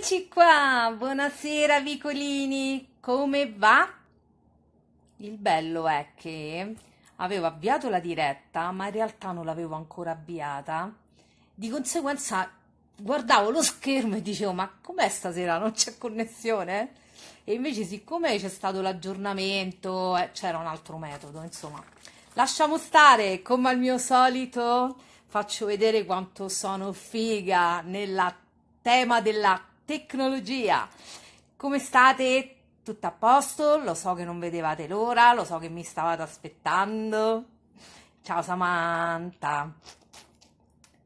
Eccoci qua, buonasera Vicolini, come va? Il bello è che avevo avviato la diretta, ma in realtà non l'avevo ancora avviata, di conseguenza guardavo lo schermo e dicevo ma com'è stasera, non c'è connessione? E invece siccome c'è stato l'aggiornamento, eh, c'era un altro metodo, insomma, lasciamo stare, come al mio solito faccio vedere quanto sono figa nel tema della tecnologia. Come state? Tutto a posto? Lo so che non vedevate l'ora, lo so che mi stavate aspettando. Ciao Samantha.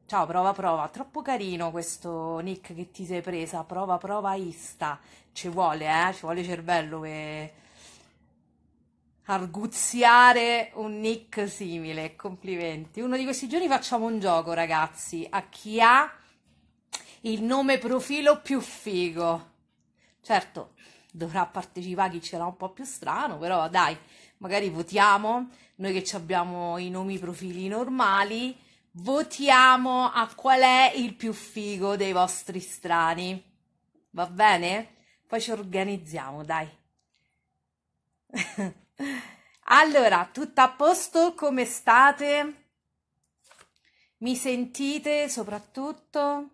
Ciao, prova, prova. Troppo carino questo nick che ti sei presa. Prova, prova, Insta. Ci vuole, eh? Ci vuole cervello per arguziare un nick simile. Complimenti. Uno di questi giorni facciamo un gioco, ragazzi. A chi ha il nome profilo più figo. Certo, dovrà partecipare chi ce l'ha un po' più strano, però dai, magari votiamo, noi che abbiamo i nomi profili normali, votiamo a qual è il più figo dei vostri strani. Va bene? Poi ci organizziamo, dai. allora, tutto a posto? Come state? Mi sentite soprattutto?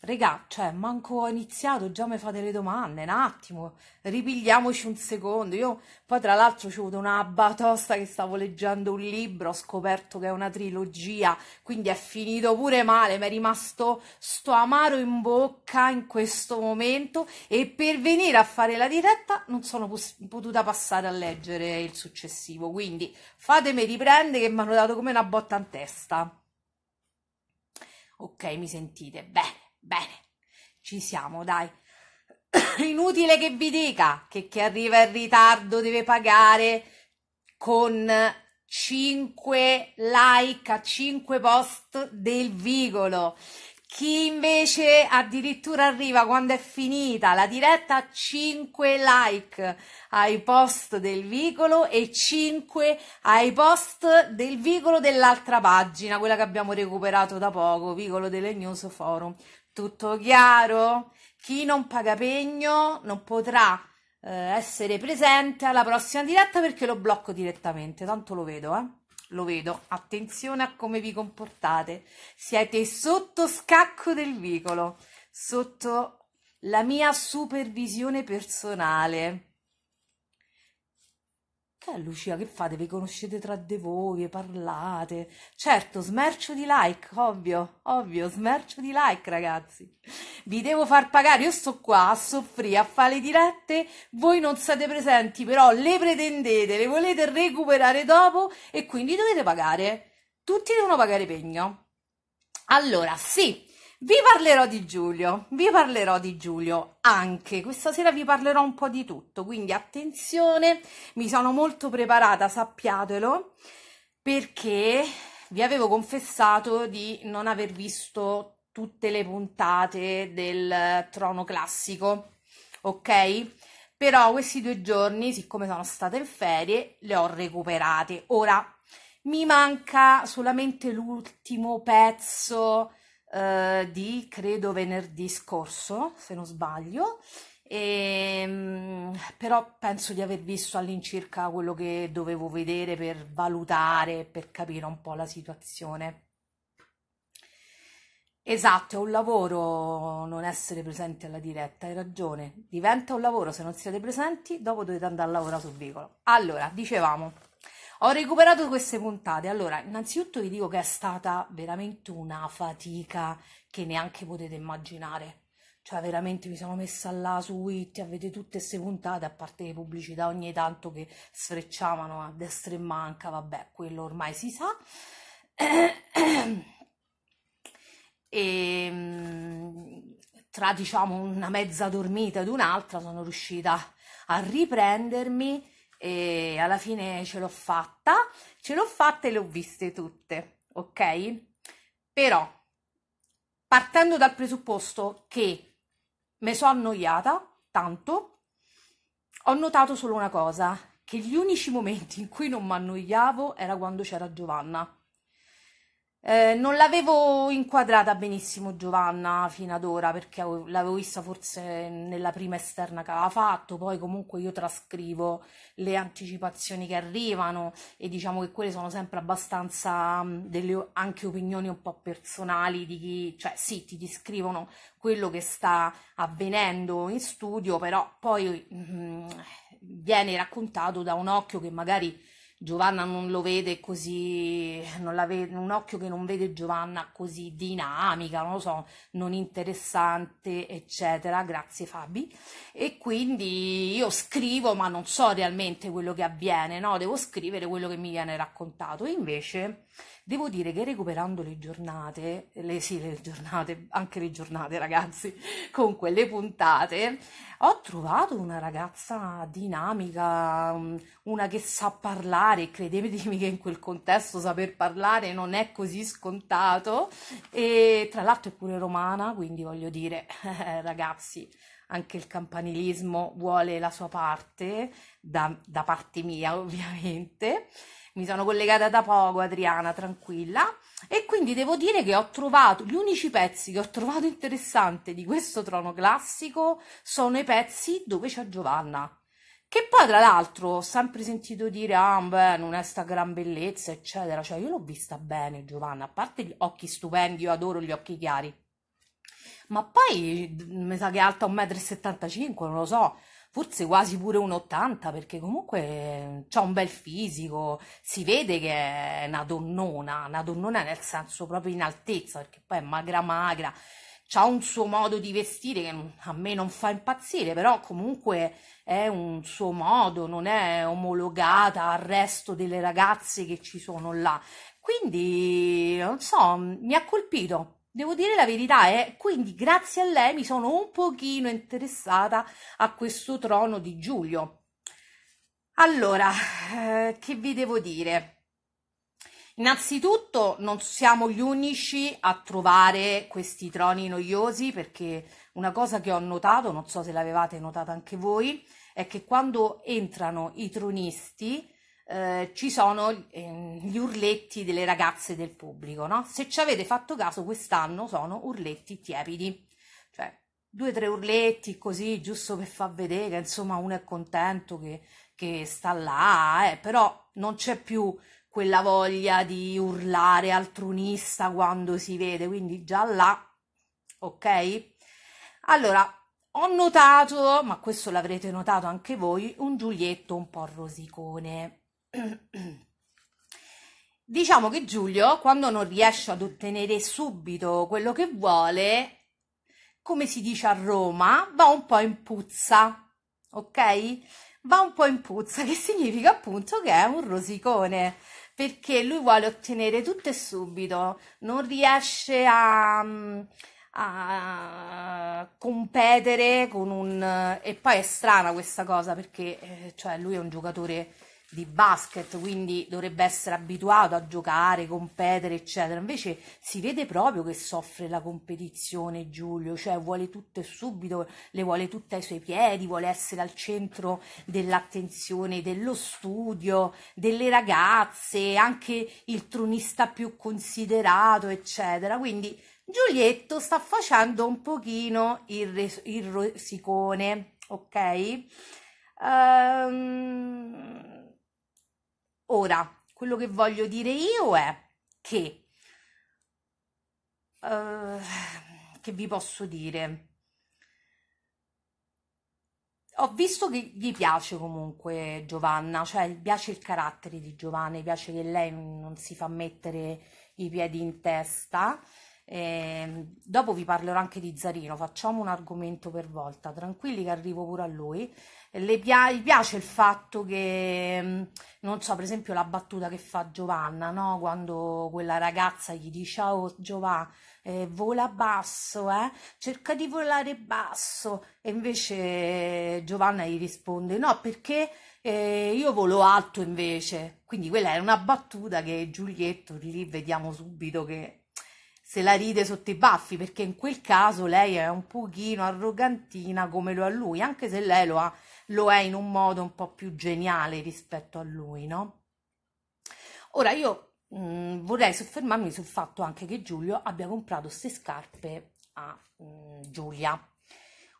Regà, cioè, manco ho iniziato, già mi fate le domande, un attimo, ripigliamoci un secondo. Io poi tra l'altro ci ho avuto una batosta che stavo leggendo un libro, ho scoperto che è una trilogia, quindi è finito pure male, mi è rimasto sto amaro in bocca in questo momento e per venire a fare la diretta non sono potuta passare a leggere il successivo, quindi fatemi riprendere che mi hanno dato come una botta in testa. Ok, mi sentite? Beh, Bene, ci siamo, dai. Inutile che vi dica che chi arriva in ritardo deve pagare con 5 like a 5 post del vigolo. Chi invece addirittura arriva quando è finita la diretta a 5 like ai post del vicolo e 5 ai post del vicolo dell'altra pagina, quella che abbiamo recuperato da poco, vicolo delle News Forum. Tutto chiaro? Chi non paga pegno non potrà eh, essere presente alla prossima diretta perché lo blocco direttamente, tanto lo vedo, eh? Lo vedo. Attenzione a come vi comportate. Siete sotto scacco del vicolo, sotto la mia supervisione personale. Eh, Lucia, che fate? Vi conoscete tra di voi, parlate. Certo, smercio di like, ovvio, ovvio, smercio di like, ragazzi. Vi devo far pagare, io sto qua a soffrire, a fare le dirette, voi non siete presenti, però le pretendete, le volete recuperare dopo e quindi dovete pagare. Tutti devono pagare pegno. Allora, sì, vi parlerò di Giulio, vi parlerò di Giulio anche, questa sera vi parlerò un po' di tutto, quindi attenzione, mi sono molto preparata, sappiatelo, perché vi avevo confessato di non aver visto tutte le puntate del Trono Classico, ok? Però questi due giorni, siccome sono state in ferie, le ho recuperate. Ora, mi manca solamente l'ultimo pezzo eh, di credo venerdì scorso, se non sbaglio, e, ehm, però penso di aver visto all'incirca quello che dovevo vedere per valutare, per capire un po' la situazione. Esatto, è un lavoro non essere presenti alla diretta, hai ragione. Diventa un lavoro se non siete presenti, dopo dovete andare a lavorare sul vicolo. Allora, dicevamo. Ho recuperato queste puntate. Allora, innanzitutto vi dico che è stata veramente una fatica che neanche potete immaginare. Cioè, veramente mi sono messa là su Witty a tutte queste puntate, a parte le pubblicità ogni tanto che sfrecciavano a destra e manca, vabbè, quello ormai si sa. E ehm, tra diciamo una mezza dormita ed un'altra sono riuscita a riprendermi e alla fine ce l'ho fatta, ce l'ho fatta e le ho viste tutte, ok? Però partendo dal presupposto che mi sono annoiata tanto, ho notato solo una cosa, che gli unici momenti in cui non mi annoiavo era quando c'era Giovanna eh, non l'avevo inquadrata benissimo Giovanna fino ad ora perché l'avevo vista forse nella prima esterna che aveva fatto, poi comunque io trascrivo le anticipazioni che arrivano e diciamo che quelle sono sempre abbastanza mm, delle anche opinioni un po' personali di chi, cioè sì, ti descrivono quello che sta avvenendo in studio, però poi mh, mm, viene raccontato da un occhio che magari Giovanna non lo vede così, vede, un occhio che non vede Giovanna così dinamica, non lo so, non interessante, eccetera. Grazie Fabi. E quindi io scrivo, ma non so realmente quello che avviene, no? Devo scrivere quello che mi viene raccontato. Invece devo dire che recuperando le giornate, le, sì, le giornate, anche le giornate, ragazzi, con quelle puntate, ho trovato una ragazza dinamica, mm, una che sa parlare parlare e credetemi che in quel contesto saper parlare non è così scontato e tra l'altro è pure romana, quindi voglio dire ragazzi, anche il campanilismo vuole la sua parte, da, da parte mia ovviamente. Mi sono collegata da poco, Adriana, tranquilla. E quindi devo dire che ho trovato gli unici pezzi che ho trovato interessanti di questo trono classico sono i pezzi dove c'è Giovanna che poi, tra l'altro, ho sempre sentito dire: Ah, beh, non è sta gran bellezza, eccetera. Cioè, io l'ho vista bene, Giovanna, a parte gli occhi stupendi, io adoro gli occhi chiari. Ma poi mi sa che è alta 1,75 m, non lo so, forse quasi pure 1,80 m, perché comunque ha un bel fisico, si vede che è una donnona, una donnona nel senso proprio in altezza, perché poi è magra magra, ha un suo modo di vestire che a me non fa impazzire, però comunque è un suo modo, non è omologata al resto delle ragazze che ci sono là. Quindi, non so, mi ha colpito. Devo dire la verità, eh? quindi grazie a lei mi sono un pochino interessata a questo trono di Giulio. Allora, eh, che vi devo dire? Innanzitutto non siamo gli unici a trovare questi troni noiosi perché una cosa che ho notato, non so se l'avevate notata anche voi, è che quando entrano i tronisti eh, ci sono eh, gli urletti delle ragazze del pubblico, no? Se ci avete fatto caso quest'anno sono urletti tiepidi, cioè due o tre urletti così giusto per far vedere che insomma uno è contento che, che sta là, eh, però non c'è più quella voglia di urlare altruista quando si vede, quindi già là, ok? Allora, ho notato, ma questo l'avrete notato anche voi, un Giulietto un po' rosicone. diciamo che Giulio, quando non riesce ad ottenere subito quello che vuole, come si dice a Roma, va un po' in puzza, ok? Va un po' in puzza, che significa appunto che è un rosicone perché lui vuole ottenere tutto e subito, non riesce a, mm, a competere con un... Eh, e poi è strana questa cosa perché eh, cioè, lui è un giocatore di basket, quindi dovrebbe essere abituato a giocare, competere, eccetera. Invece si vede proprio che soffre la competizione Giulio, cioè vuole tutto e subito, le vuole tutte ai suoi piedi, vuole essere al centro dell'attenzione dello studio, delle ragazze, anche il tronista più considerato, eccetera. Quindi Giulietto sta facendo un pochino il, res- il rosicone, ok? Um, Ora, quello che voglio dire io è che, uh, che vi posso dire, ho visto che gli piace comunque Giovanna, cioè piace il carattere di Giovanna, piace che lei non si fa mettere i piedi in testa. Eh, dopo vi parlerò anche di Zarino, facciamo un argomento per volta, tranquilli che arrivo pure a lui. Le gli piace il fatto che, mm, non so, per esempio la battuta che fa Giovanna, no? quando quella ragazza gli dice, oh Giovanna, eh, vola basso, eh? cerca di volare basso, e invece Giovanna gli risponde, no, perché eh, io volo alto invece. Quindi quella è una battuta che Giulietto, lì vediamo subito che se la ride sotto i baffi, perché in quel caso lei è un pochino arrogantina come lo è lui, anche se lei lo, ha, lo è in un modo un po' più geniale rispetto a lui, no? Ora io mh, mm, vorrei soffermarmi sul fatto anche che Giulio abbia comprato queste scarpe a mh, mm, Giulia.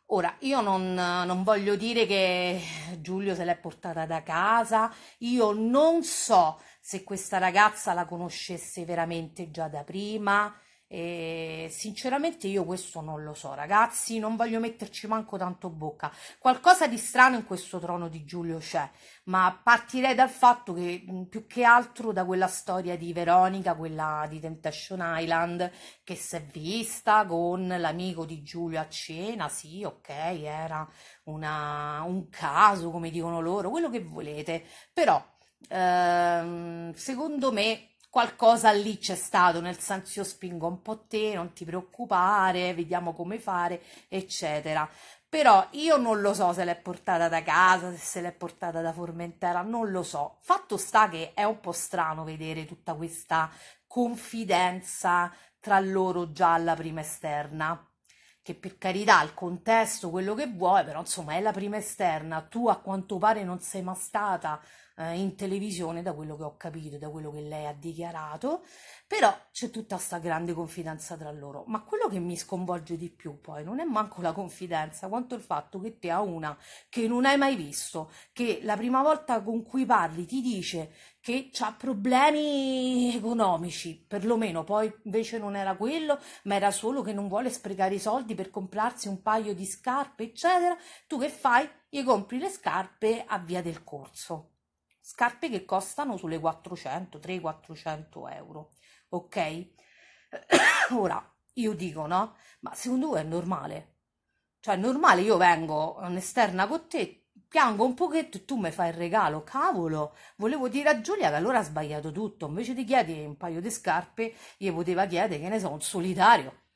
Ora, io non, non, voglio dire che Giulio se l'è portata da casa, io non so se questa ragazza la conoscesse veramente già da prima, e sinceramente io questo non lo so, ragazzi, non voglio metterci manco tanto bocca. Qualcosa di strano in questo trono di Giulio c'è, ma partirei dal fatto che più che altro da quella storia di Veronica, quella di Temptation Island, che si è vista con l'amico di Giulio a cena, sì, ok, era una, un caso, come dicono loro, quello che volete, però ehm, secondo me qualcosa lì c'è stato, nel senso io spingo un po' te, non ti preoccupare, vediamo come fare, eccetera. Però io non lo so se l'è portata da casa, se l'è portata da Formentera, non lo so. Fatto sta che è un po' strano vedere tutta questa confidenza tra loro già alla prima esterna. Che per carità, il contesto, quello che vuoi, però insomma è la prima esterna. Tu a quanto pare non sei mai stata eh, in televisione, da quello che ho capito, da quello che lei ha dichiarato, però c'è tutta questa grande confidenza tra loro. Ma quello che mi sconvolge di più poi non è manco la confidenza, quanto il fatto che te ha una che non hai mai visto, che la prima volta con cui parli ti dice che ha problemi economici, perlomeno poi invece non era quello, ma era solo che non vuole sprecare i soldi per comprarsi un paio di scarpe, eccetera. Tu che fai? Gli compri le scarpe a via del corso scarpe che costano sulle 400, 300-400 euro, ok? Ora, io dico no, ma secondo voi è normale? Cioè, è normale io vengo un'esterna con te, piango un pochetto e tu mi fai il regalo, cavolo, volevo dire a Giulia che allora ha sbagliato tutto, invece di chiedere un paio di scarpe, gli poteva chiedere, che ne so, un solitario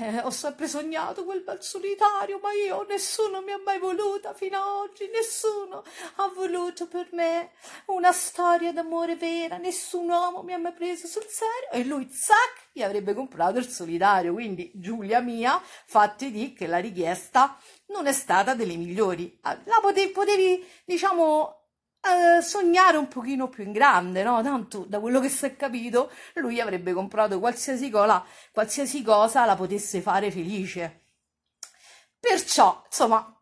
eh, ho sempre sognato quel bel solitario, ma io nessuno mi ha mai voluta fino ad oggi, nessuno ha voluto per me una storia d'amore vera, nessun uomo mi ha mai preso sul serio e lui zac gli avrebbe comprato il solitario, quindi Giulia mia, fatti di che la richiesta non è stata delle migliori. Ah, la potevi, potevi diciamo eh, sognare un pochino più in grande, no? Tanto da quello che si è capito, lui avrebbe comprato qualsiasi, cola, qualsiasi cosa la potesse fare felice. Perciò, insomma,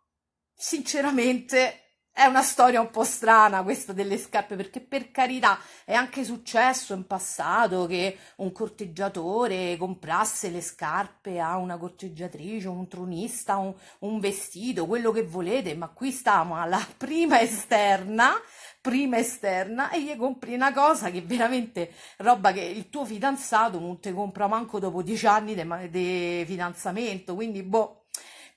sinceramente è una storia un po' strana questa delle scarpe, perché per carità è anche successo in passato che un corteggiatore comprasse le scarpe a una corteggiatrice, un tronista, un, un vestito, quello che volete, ma qui stiamo alla prima esterna, prima esterna e gli compri una cosa che veramente roba che il tuo fidanzato non ti compra manco dopo dieci anni di de, de fidanzamento, quindi boh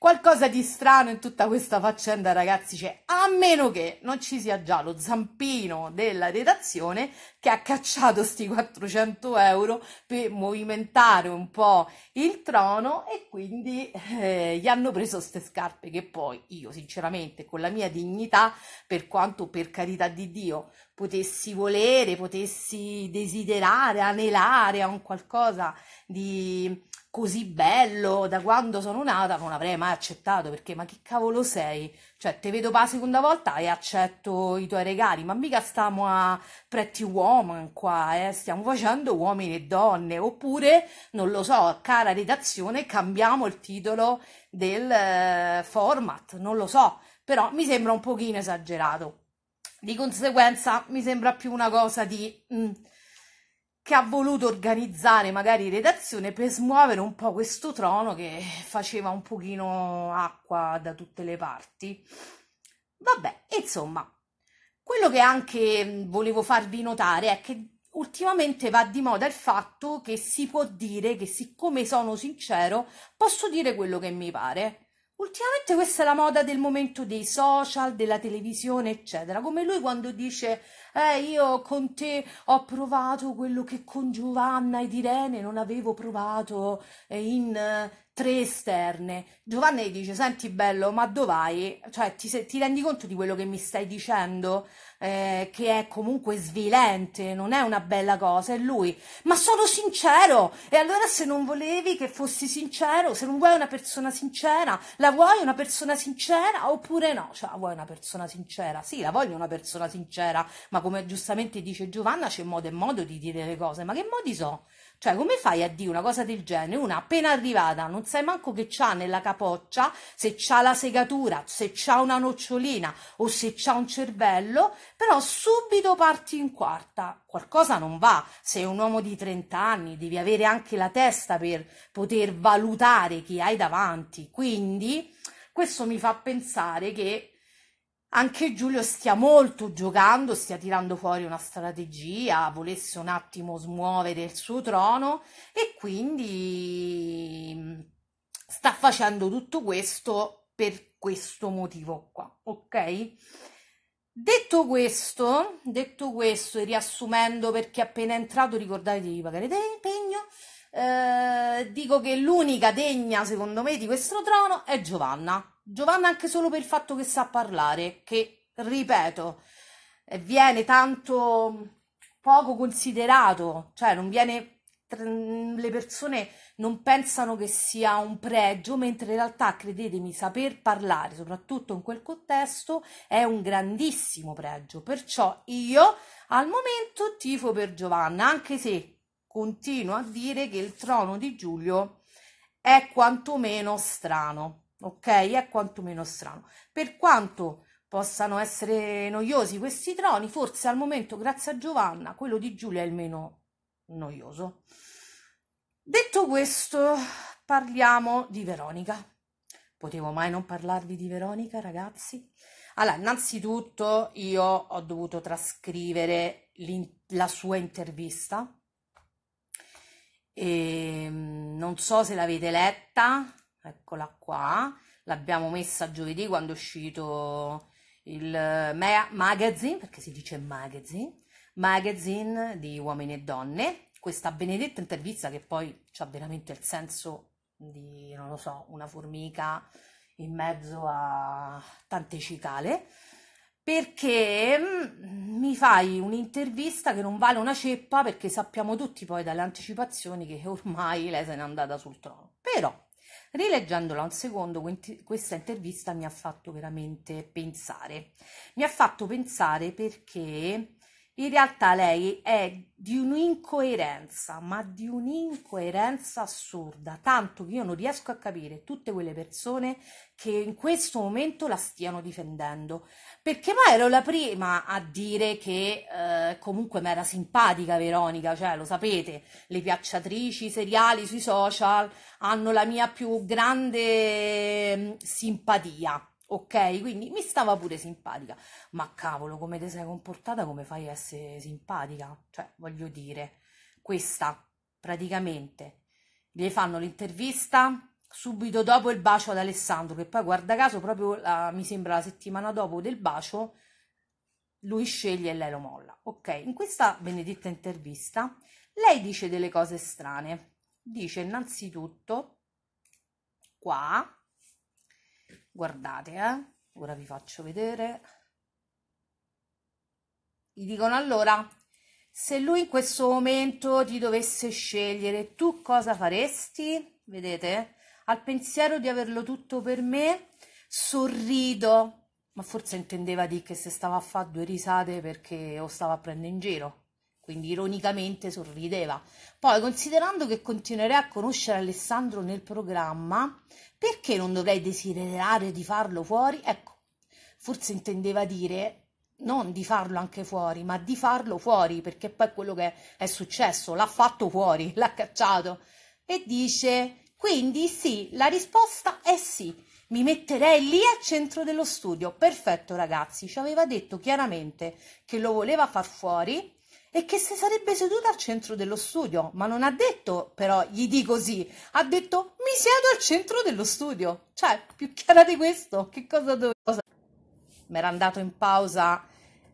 Qualcosa di strano in tutta questa faccenda, ragazzi, c'è, cioè, a meno che non ci sia già lo zampino della redazione che ha cacciato sti 400 euro per movimentare un po' il trono e quindi eh, gli hanno preso queste scarpe che poi io sinceramente con la mia dignità, per quanto per carità di Dio potessi volere, potessi desiderare, anelare a un qualcosa di così bello da quando sono nata, non avrei mai accettato perché ma che cavolo sei? Cioè, te vedo per la seconda volta e accetto i tuoi regali, ma mica stiamo a pretty woman qua, eh? stiamo facendo uomini e donne, oppure, non lo so, cara redazione, cambiamo il titolo del eh, format, non lo so, però mi sembra un pochino esagerato. Di conseguenza mi sembra più una cosa di... Mm, che ha voluto organizzare magari redazione per smuovere un po' questo trono che faceva un pochino acqua da tutte le parti. Vabbè, insomma, quello che anche mm, volevo farvi notare è che ultimamente va di moda il fatto che si può dire che siccome sono sincero posso dire quello che mi pare. Ultimamente questa è la moda del momento dei social, della televisione, eccetera. Come lui quando dice, eh, io con te ho provato quello che con Giovanna ed Irene non avevo provato eh, in tre esterne. Giovanni dice: Senti, bello, ma dov'hai? Cioè, ti, ti, rendi conto di quello che mi stai dicendo? Eh, che è comunque svilente, non è una bella cosa. E lui: Ma sono sincero! E allora, se non volevi che fossi sincero, se non vuoi una persona sincera, la vuoi una persona sincera oppure no? Cioè, vuoi una persona sincera? Sì, la voglio una persona sincera, ma come giustamente dice Giovanna, c'è modo e modo di dire le cose. Ma che modi so? Cioè, come fai a dire una cosa del genere? Una appena arrivata, non sai manco che c'ha nella capoccia, se c'ha la segatura, se c'ha una nocciolina o se c'ha un cervello, però subito parti in quarta. Qualcosa non va. Sei un uomo di 30 anni, devi avere anche la testa per poter valutare chi hai davanti. Quindi, questo mi fa pensare che anche Giulio stia molto giocando, stia tirando fuori una strategia, volesse un attimo smuovere il suo trono e quindi mm, sta facendo tutto questo per questo motivo qua, ok? Detto questo, detto questo e riassumendo perché appena entrato ricordatevi di pagare l'impegno, eh, dico che l'unica degna, secondo me, di questo trono è Giovanna. Giovanna anche solo per il fatto che sa parlare, che, ripeto, eh, viene tanto poco considerato, cioè non viene le persone non pensano che sia un pregio, mentre in realtà, credetemi, saper parlare, soprattutto in quel contesto, è un grandissimo pregio. Perciò io al momento tifo per Giovanna, anche se continua a dire che il trono di Giulio è quantomeno strano, ok? È quantomeno strano. Per quanto possano essere noiosi questi troni, forse al momento, grazie a Giovanna, quello di Giulia è il meno noioso. Detto questo, parliamo di Veronica. Potevo mai non parlarvi di Veronica, ragazzi? Allora, innanzitutto io ho dovuto trascrivere la sua intervista e ehm, non so se l'avete letta, eccola qua, l'abbiamo messa giovedì quando è uscito il eh, magazine, perché si dice magazine, magazine di uomini e donne, questa benedetta intervista che poi ha veramente il senso di, non lo so, una formica in mezzo a tante cicale perché mm, mi fai un'intervista che non vale una ceppa perché sappiamo tutti poi dalle anticipazioni che ormai lei se n'è andata sul trono. Però, rileggendola un secondo, questa intervista mi ha fatto veramente pensare. Mi ha fatto pensare perché in realtà lei è di un'incoerenza, ma di un'incoerenza assurda, tanto che io non riesco a capire tutte quelle persone che in questo momento la stiano difendendo, perché ma ero la prima a dire che eh, comunque mi era simpatica Veronica, cioè lo sapete, le piacciatrici seriali sui social hanno la mia più grande mm, simpatia Ok, quindi mi stava pure simpatica, ma cavolo, come ti sei comportata, come fai a essere simpatica? Cioè, voglio dire, questa praticamente le fanno l'intervista subito dopo il bacio ad Alessandro, che poi guarda caso proprio la, mi sembra la settimana dopo del bacio lui sceglie e lei lo molla. Ok, in questa benedetta intervista lei dice delle cose strane. Dice innanzitutto qua Guardate, eh? Ora vi faccio vedere. Gli dicono allora, se lui in questo momento ti dovesse scegliere, tu cosa faresti? Vedete? Al pensiero di averlo tutto per me, sorrido, ma forse intendeva di che se stava a fare due risate perché o stava a prendere in giro quindi ironicamente sorrideva. Poi, considerando che continuerei a conoscere Alessandro nel programma, perché non dovrei desiderare di farlo fuori? Ecco, forse intendeva dire non di farlo anche fuori, ma di farlo fuori, perché poi quello che è successo, l'ha fatto fuori, l'ha cacciato. E dice, quindi sì, la risposta è sì. Mi metterei lì al centro dello studio. Perfetto, ragazzi, ci aveva detto chiaramente che lo voleva far fuori e che si sarebbe seduta al centro dello studio, ma non ha detto però gli dico così, ha detto mi siedo al centro dello studio. Cioè, più chiara di questo, che cosa doveva... Mi era andato in pausa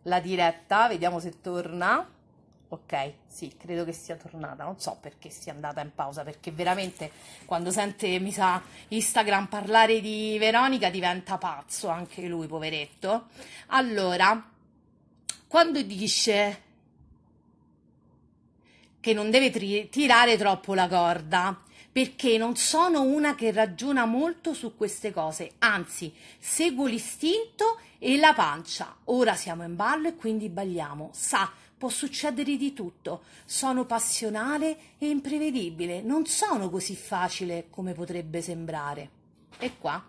la diretta, vediamo se torna. Ok, sì, credo che sia tornata, non so perché sia andata in pausa, perché veramente quando sente, mi sa, Instagram parlare di Veronica diventa pazzo anche lui, poveretto. Allora, quando dice che non deve tri- tirare troppo la corda perché non sono una che ragiona molto su queste cose, anzi seguo l'istinto e la pancia. Ora siamo in ballo e quindi balliamo. Sa, può succedere di tutto. Sono passionale e imprevedibile, non sono così facile come potrebbe sembrare. E qua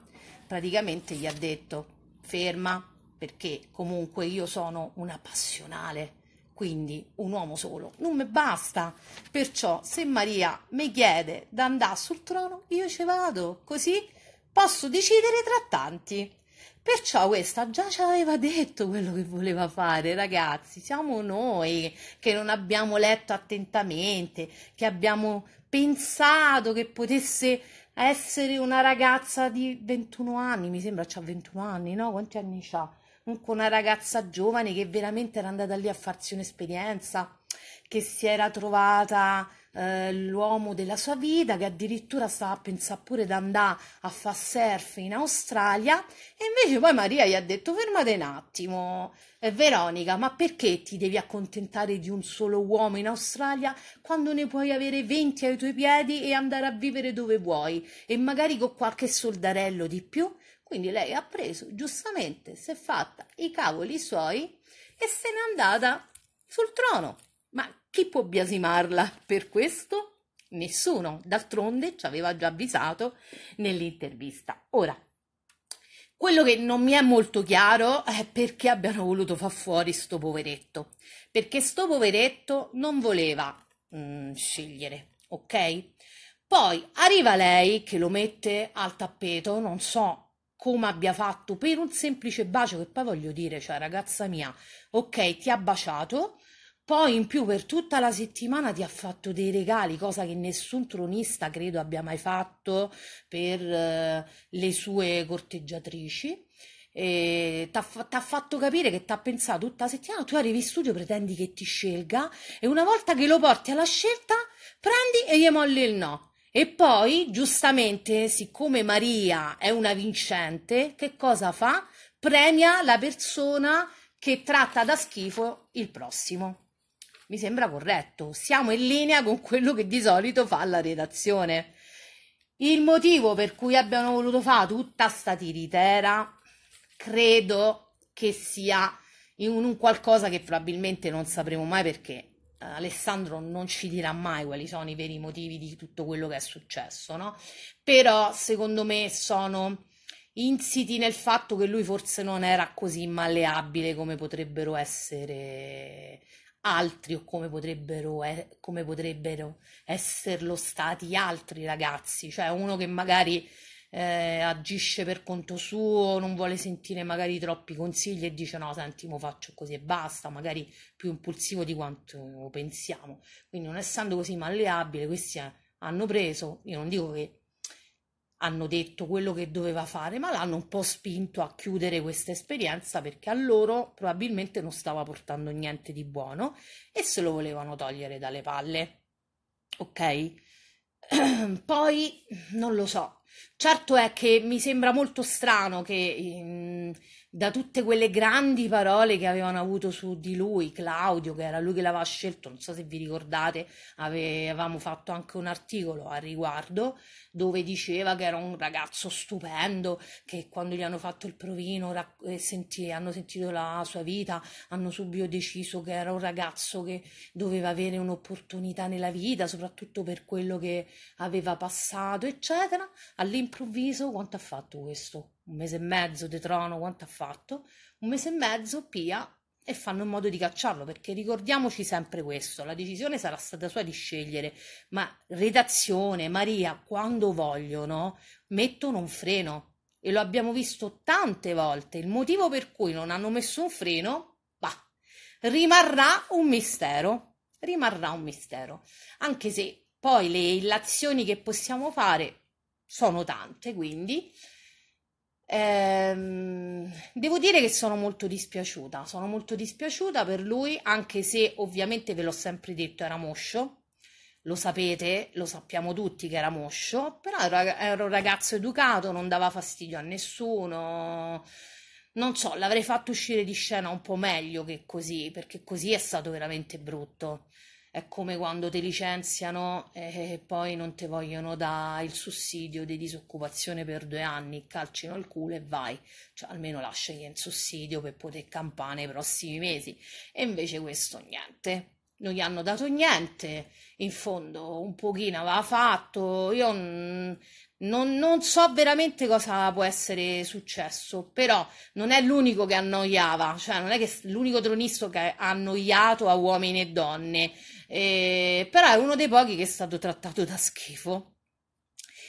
praticamente gli ha detto ferma, perché comunque io sono una passionale quindi un uomo solo, non mi basta. Perciò se Maria mi chiede di andare sul trono, io ci vado, così posso decidere tra tanti. Perciò questa già ci aveva detto quello che voleva fare, ragazzi, siamo noi che non abbiamo letto attentamente, che abbiamo pensato che potesse essere una ragazza di 21 anni, mi sembra c'ha 21 anni, no? Quanti anni c'ha? con una ragazza giovane che veramente era andata lì a farsi un'esperienza, che si era trovata eh, l'uomo della sua vita, che addirittura stava a pensare pure di andare a fare surf in Australia, e invece poi Maria gli ha detto fermate un attimo, eh, Veronica, ma perché ti devi accontentare di un solo uomo in Australia quando ne puoi avere 20 ai tuoi piedi e andare a vivere dove vuoi e magari con qualche soldarello di più? Quindi lei ha preso, giustamente, si è fatta i cavoli suoi e se n'è andata sul trono. Ma chi può biasimarla per questo? Nessuno. D'altronde ci aveva già avvisato nell'intervista. Ora, quello che non mi è molto chiaro è perché abbiano voluto far fuori sto poveretto. Perché sto poveretto non voleva mm, scegliere, ok? Poi arriva lei che lo mette al tappeto, non so come abbia fatto per un semplice bacio che poi voglio dire, cioè ragazza mia, ok, ti ha baciato, poi in più per tutta la settimana ti ha fatto dei regali, cosa che nessun tronista credo abbia mai fatto per eh, le sue corteggiatrici. Ti ha fatto capire che ti ha pensato tutta la settimana, tu arrivi in studio, pretendi che ti scelga e una volta che lo porti alla scelta, prendi e gli molli il no. E poi, giustamente, siccome Maria è una vincente, che cosa fa? Premia la persona che tratta da schifo il prossimo. Mi sembra corretto, siamo in linea con quello che di solito fa la redazione. Il motivo per cui abbiano voluto fare tutta sta tiritera credo che sia in un qualcosa che probabilmente non sapremo mai perché eh, Alessandro non ci dirà mai quali sono i veri motivi di tutto quello che è successo, no? Però secondo me sono insiti nel fatto che lui forse non era così malleabile come potrebbero essere altri o come potrebbero, come potrebbero esserlo stati altri ragazzi, cioè uno che magari eh, agisce per conto suo, non vuole sentire magari troppi consigli e dice no, senti, mo faccio così e basta, magari più impulsivo di quanto pensiamo. Quindi non essendo così malleabile, questi hanno preso, io non dico che hanno detto quello che doveva fare, ma l'hanno un po' spinto a chiudere questa esperienza perché a loro probabilmente non stava portando niente di buono e se lo volevano togliere dalle palle. Ok? Poi non lo so, Certo è che mi sembra molto strano che da tutte quelle grandi parole che avevano avuto su di lui, Claudio, che era lui che l'aveva scelto, non so se vi ricordate, avevamo fatto anche un articolo a riguardo dove diceva che era un ragazzo stupendo, che quando gli hanno fatto il provino rac- eh, senti- hanno sentito la sua vita, hanno subito deciso che era un ragazzo che doveva avere un'opportunità nella vita, soprattutto per quello che aveva passato, eccetera. All'improvviso quanto ha fatto questo? un mese e mezzo di trono, quanto ha fatto, un mese e mezzo Pia e fanno in modo di cacciarlo perché ricordiamoci sempre questo, la decisione sarà stata sua di scegliere, ma redazione, Maria, quando vogliono, mettono un freno e lo abbiamo visto tante volte, il motivo per cui non hanno messo un freno, bah, rimarrà un mistero, rimarrà un mistero, anche se poi le illazioni che possiamo fare sono tante, quindi Ehm, devo dire che sono molto dispiaciuta, sono molto dispiaciuta per lui, anche se ovviamente ve l'ho sempre detto, era moscio, lo sapete, lo sappiamo tutti che era moscio, però era, un ragazzo educato, non dava fastidio a nessuno. Non so, l'avrei fatto uscire di scena un po' meglio che così, perché così è stato veramente brutto. È come quando ti licenziano e poi non ti vogliono dare il sussidio di disoccupazione per due anni, calcino il culo e vai. Cioè, almeno lasciagli il sussidio per poter campare nei prossimi mesi. E invece questo niente. Non gli hanno dato niente, in fondo un pochino aveva fatto. Io non, non so veramente cosa può essere successo, però non è l'unico che annoiava, cioè non è che l'unico tronista che ha annoiato a uomini e donne. Eh, però è uno dei pochi che è stato trattato da schifo.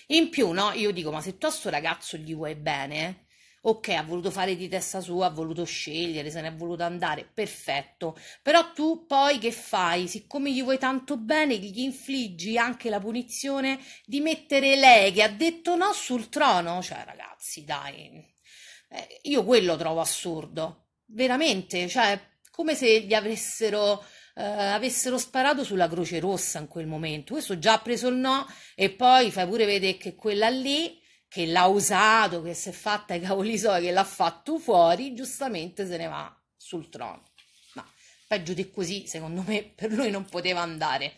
In più, no, io dico, ma se tu a sto ragazzo gli vuoi bene, ok, ha voluto fare di testa sua, ha voluto scegliere, se ne è voluto andare, perfetto. Però tu poi che fai? Siccome gli vuoi tanto bene, gli infliggi anche la punizione di mettere lei che ha detto no sul trono. Cioè, ragazzi, dai, eh, io quello trovo assurdo, veramente, cioè, come se gli avessero eh, avessero sparato sulla Croce Rossa in quel momento. Questo già ha preso il no e poi fai pure vedere che quella lì che l'ha usato, che si è fatta i cavoli suoi, che l'ha fatto fuori, giustamente se ne va sul trono. Ma peggio di così, secondo me, per lui non poteva andare.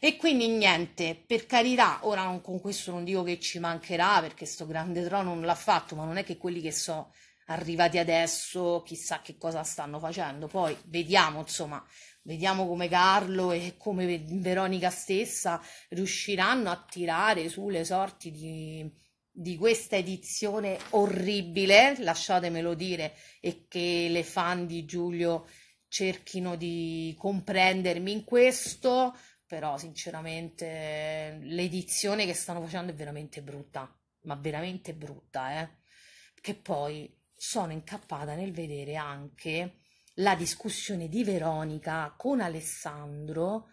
E quindi niente, per carità, ora non, con questo non dico che ci mancherà perché sto grande trono non l'ha fatto, ma non è che quelli che sono arrivati adesso chissà che cosa stanno facendo, poi vediamo insomma, Vediamo come Carlo e come Veronica stessa riusciranno a tirare su le sorti di, di questa edizione orribile, lasciatemelo dire, e che le fan di Giulio cerchino di comprendermi in questo, però sinceramente l'edizione che stanno facendo è veramente brutta, ma veramente brutta, eh? Che poi sono incappata nel vedere anche la discussione di Veronica con Alessandro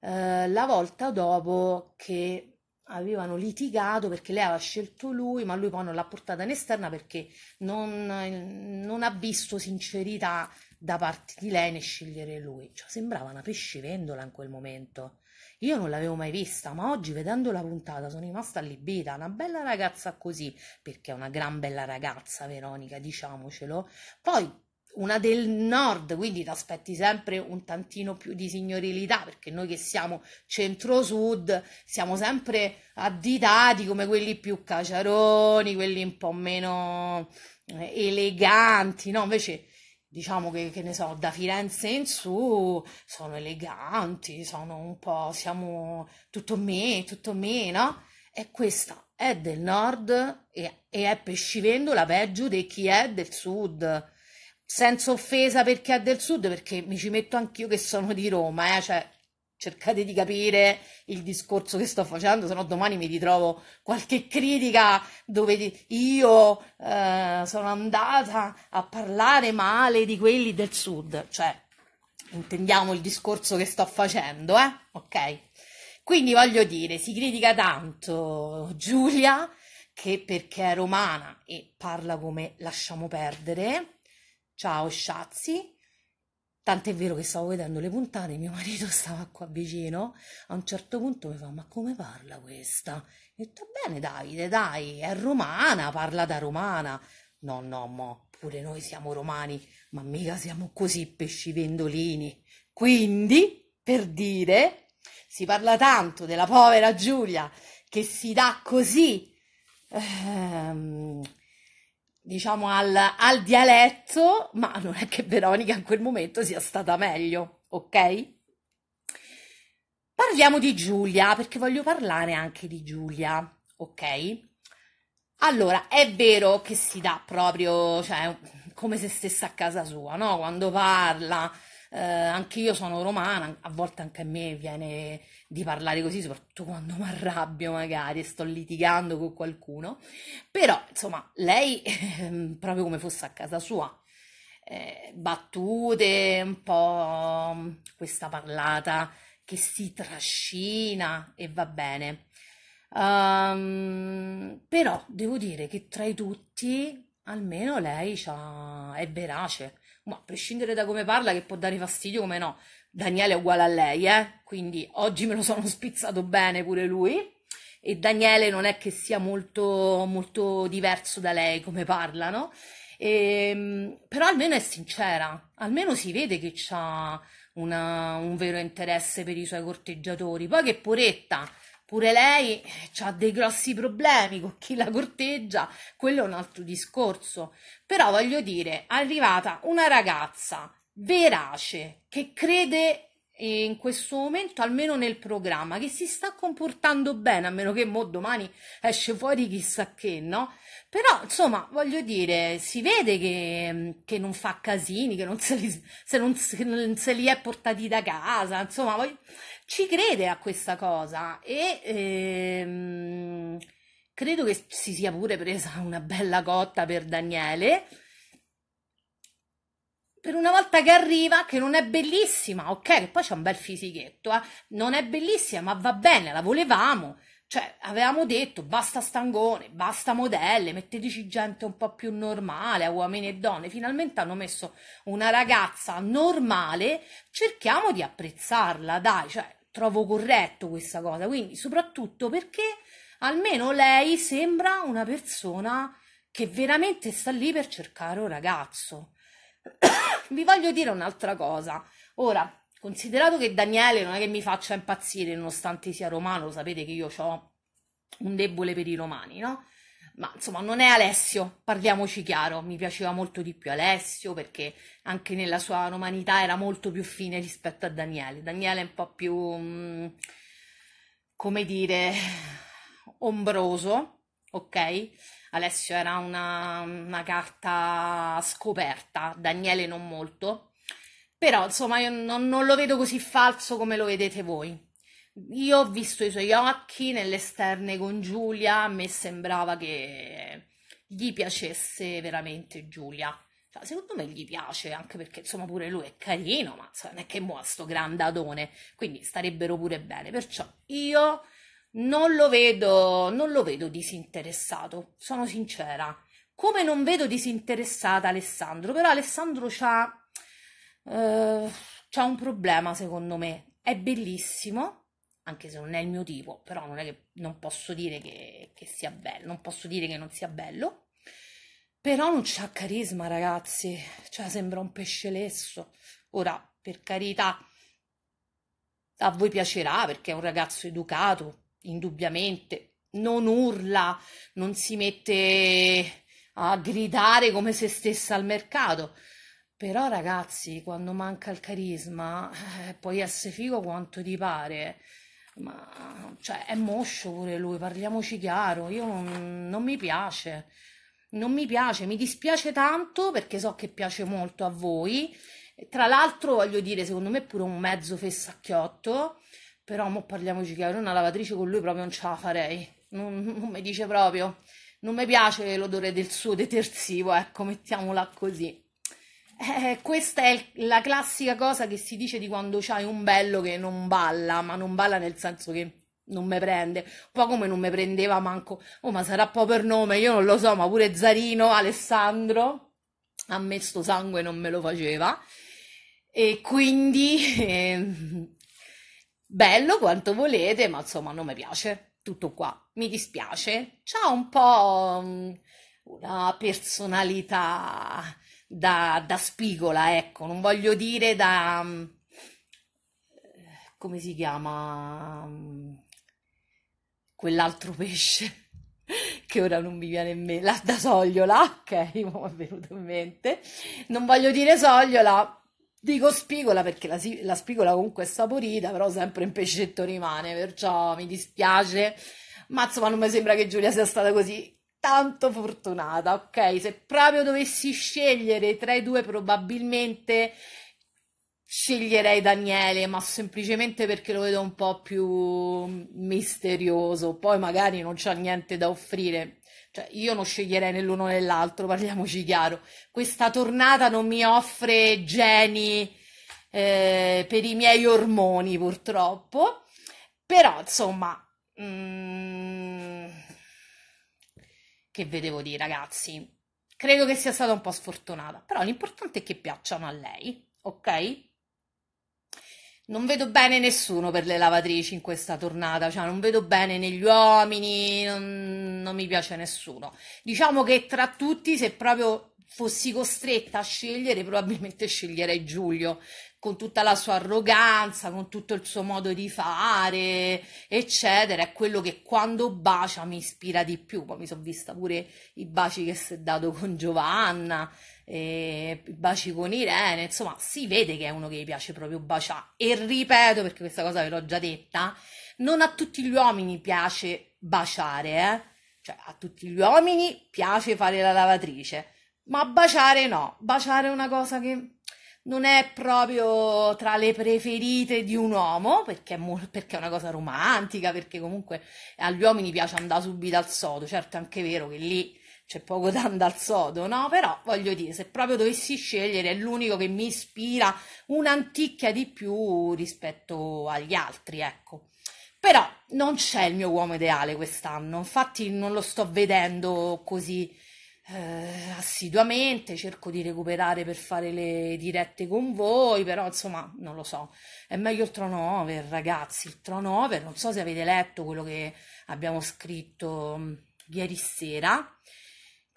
eh, la volta dopo che avevano litigato perché lei aveva scelto lui, ma lui poi non l'ha portata in esterna perché non, eh, non ha visto sincerità da parte di lei nel scegliere lui. Cioè, sembrava una pescivendola in quel momento. Io non l'avevo mai vista, ma oggi vedendo la puntata sono rimasta allibita. Una bella ragazza così, perché è una gran bella ragazza, Veronica, diciamocelo. Poi una del nord, quindi ti aspetti sempre un tantino più di signorilità, perché noi che siamo centro-sud siamo sempre additati come quelli più caciaroni, quelli un po' meno eh, eleganti, no? Invece diciamo che, che ne so, da Firenze in su sono eleganti, sono un po', siamo tutto me, tutto me, no? E questa è del nord e, e è pescivendola peggio di chi è del sud senza offesa per chi è del sud, perché mi ci metto anch'io che sono di Roma, eh? cioè, cercate di capire il discorso che sto facendo, se no domani mi ritrovo qualche critica dove io eh, sono andata a parlare male di quelli del sud, cioè intendiamo il discorso che sto facendo, eh? ok? Quindi voglio dire, si critica tanto Giulia che perché è romana e parla come lasciamo perdere, Ciao Sciazzi. Tant'è vero che stavo vedendo le puntate, mio marito stava qua vicino. A un certo punto mi fa: Ma come parla questa? E ho detto: Bene, Davide, dai, è romana, parla da romana. No, no, mo, pure noi siamo romani, ma mica siamo così pescivendolini. Quindi, per dire, si parla tanto della povera Giulia che si dà così. Ehm, diciamo al, al dialetto, ma non è che Veronica in quel momento sia stata meglio, ok? Parliamo di Giulia, perché voglio parlare anche di Giulia, ok? Allora, è vero che si dà proprio, cioè, come se stesse a casa sua, no? Quando parla, eh, anche io sono romana, a volte anche a me viene di parlare così, soprattutto quando mi arrabbio magari e sto litigando con qualcuno, però insomma lei ehm, proprio come fosse a casa sua. Eh, battute, un po' mm, questa parlata che si trascina e va bene. Um, però devo dire che tra i tutti almeno lei è verace, ma a prescindere da come parla, che può dare fastidio, come no. Daniele è uguale a lei, eh? quindi oggi me lo sono spizzato bene pure lui. E Daniele non è che sia molto, molto diverso da lei come parlano. E, ehm, però almeno è sincera, almeno si vede che ha un vero interesse per i suoi corteggiatori. Poi che puretta Pure lei eh, ha dei grossi problemi con chi la corteggia, quello è un altro discorso. Però voglio dire, è arrivata una ragazza verace che crede in questo momento almeno nel programma che si sta comportando bene a meno che mo domani esce fuori chissà che no però insomma voglio dire si vede che, mm, che non fa casini che non se li, se non, se non se li è portati da casa insomma voglio, ci crede a questa cosa e ehm, credo che si sia pure presa una bella cotta per Daniele. Per una volta che arriva, che non è bellissima, ok, che poi c'è un bel fisichetto, eh? non è bellissima, ma va bene, la volevamo. Cioè, avevamo detto basta stangone, basta modelle, metteteci gente un po' più normale, a uomini e donne. Finalmente hanno messo una ragazza normale, cerchiamo di apprezzarla, dai, cioè, trovo corretto questa cosa, quindi soprattutto perché almeno lei sembra una persona che veramente sta lì per cercare un ragazzo. Vi voglio dire un'altra cosa. Ora, considerato che Daniele non è che mi faccia impazzire nonostante sia romano, sapete che io ho un debole per i romani, no? ma insomma non è Alessio, parliamoci chiaro, mi piaceva molto di più Alessio perché anche nella sua romanità era molto più fine rispetto a Daniele. Daniele è un po' più, mm, come dire, ombroso, ok? Alessio era una, una carta scoperta, Daniele non molto, però insomma io non, non lo vedo così falso come lo vedete voi. Io ho visto i suoi occhi nelle nell'esterne con Giulia, a me sembrava che gli piacesse veramente Giulia. Cioè, secondo me gli piace, anche perché insomma pure lui è carino, ma insomma, non è che muova sto grandatone, quindi starebbero pure bene. Perciò io non lo vedo, non lo vedo disinteressato, sono sincera. Come non vedo disinteressata Alessandro, però Alessandro c'ha, eh, c'ha un problema secondo me. È bellissimo, anche se non è il mio tipo, però non è che non posso dire che, che sia bello, non posso dire che non sia bello. Però non c'ha carisma, ragazzi, cioè sembra un pesce lesso. Ora, per carità, a voi piacerà perché è un ragazzo educato, indubbiamente, non urla, non si mette a gridare come se stesse al mercato. Però ragazzi, quando manca il carisma, eh, puoi essere figo quanto ti pare. Eh ma cioè, è moscio pure lui, parliamoci chiaro, io non, non mi piace, non mi piace, mi dispiace tanto perché so che piace molto a voi, tra l'altro voglio dire, secondo me è pure un mezzo fessacchiotto, però mo parliamoci chiaro, una lavatrice con lui proprio non ce la farei, non, non mi dice proprio, non mi piace l'odore del suo detersivo, ecco, mettiamola così. Eh, questa è la classica cosa che si dice di quando c'hai un bello che non balla, ma non balla nel senso che non me prende, un po' come non me prendeva manco, oh ma sarà po' per nome, io non lo so, ma pure Zarino, Alessandro, a me sto sangue non me lo faceva, e quindi eh, bello quanto volete, ma insomma non mi piace, tutto qua, mi dispiace, c'ha un po' mm, una personalità da, da spigola, ecco, non voglio dire da... Mm, come si chiama? Mm, quell'altro pesce che ora non mi viene in mente, la da sogliola, ok, mi è venuto in mente, non voglio dire sogliola, dico spigola perché la, la, spigola comunque è saporita, però sempre in pescetto rimane, perciò mi dispiace, ma insomma non mi sembra che Giulia sia stata così tanto fortunata, ok? Se proprio dovessi scegliere tra i due, probabilmente sceglierei Daniele, ma semplicemente perché lo vedo un po' più misterioso. Poi magari non c'ha niente da offrire. Cioè, io non sceglierei nell'uno l'uno né l'altro, parliamoci chiaro. Questa tornata non mi offre geni eh, per i miei ormoni, purtroppo. Però, insomma, mm che vedevo dire, ragazzi. Credo che sia stata un po' sfortunata, però l'importante è che piacciono a lei, ok? Non vedo bene nessuno per le lavatrici in questa tornata, cioè non vedo bene negli uomini, non, non mi piace nessuno. Diciamo che tra tutti, se proprio fossi costretta a scegliere, probabilmente sceglierei Giulio, con tutta la sua arroganza, con tutto il suo modo di fare, eccetera, è quello che quando bacia mi ispira di più. Poi mi sono vista pure i baci che si è dato con Giovanna, i baci con Irene, insomma, si vede che è uno che gli piace proprio baciare. E ripeto, perché questa cosa ve l'ho già detta, non a tutti gli uomini piace baciare, eh? cioè a tutti gli uomini piace fare la lavatrice, ma baciare no, baciare è una cosa che non è proprio tra le preferite di un uomo, perché è, mo- perché è una cosa romantica, perché comunque agli uomini piace andare subito al sodo, certo è anche vero che lì c'è poco da andare al sodo, no? Però voglio dire, se proprio dovessi scegliere, è l'unico che mi ispira un'antichia di più rispetto agli altri, ecco. Però non c'è il mio uomo ideale quest'anno, infatti non lo sto vedendo così eh, assiduamente, cerco di recuperare per fare le dirette con voi, però insomma non lo so, è meglio il trono ragazzi, il trono non so se avete letto quello che abbiamo scritto mm, ieri sera,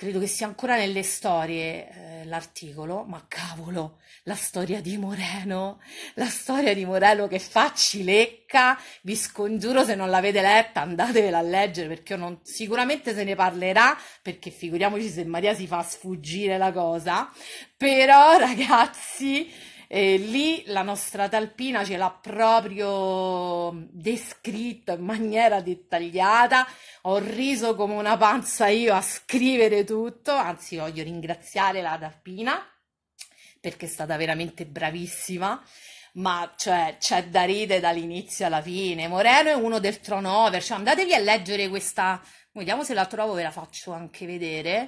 credo che sia ancora nelle storie eh, l'articolo, ma cavolo, la storia di Moreno, la storia di Moreno che fa Cilecca, vi scongiuro se non l'avete letta andatevela a leggere perché non, sicuramente se ne parlerà, perché figuriamoci se Maria si fa sfuggire la cosa, però ragazzi e lì la nostra talpina ce l'ha proprio descritta in maniera dettagliata. Ho riso come una panza io a scrivere tutto, anzi voglio ringraziare la talpina perché è stata veramente bravissima ma cioè, c'è da ridere dall'inizio alla fine. Moreno è uno del Tronover. cioè andatevi a leggere questa, vediamo se la trovo, ve la faccio anche vedere.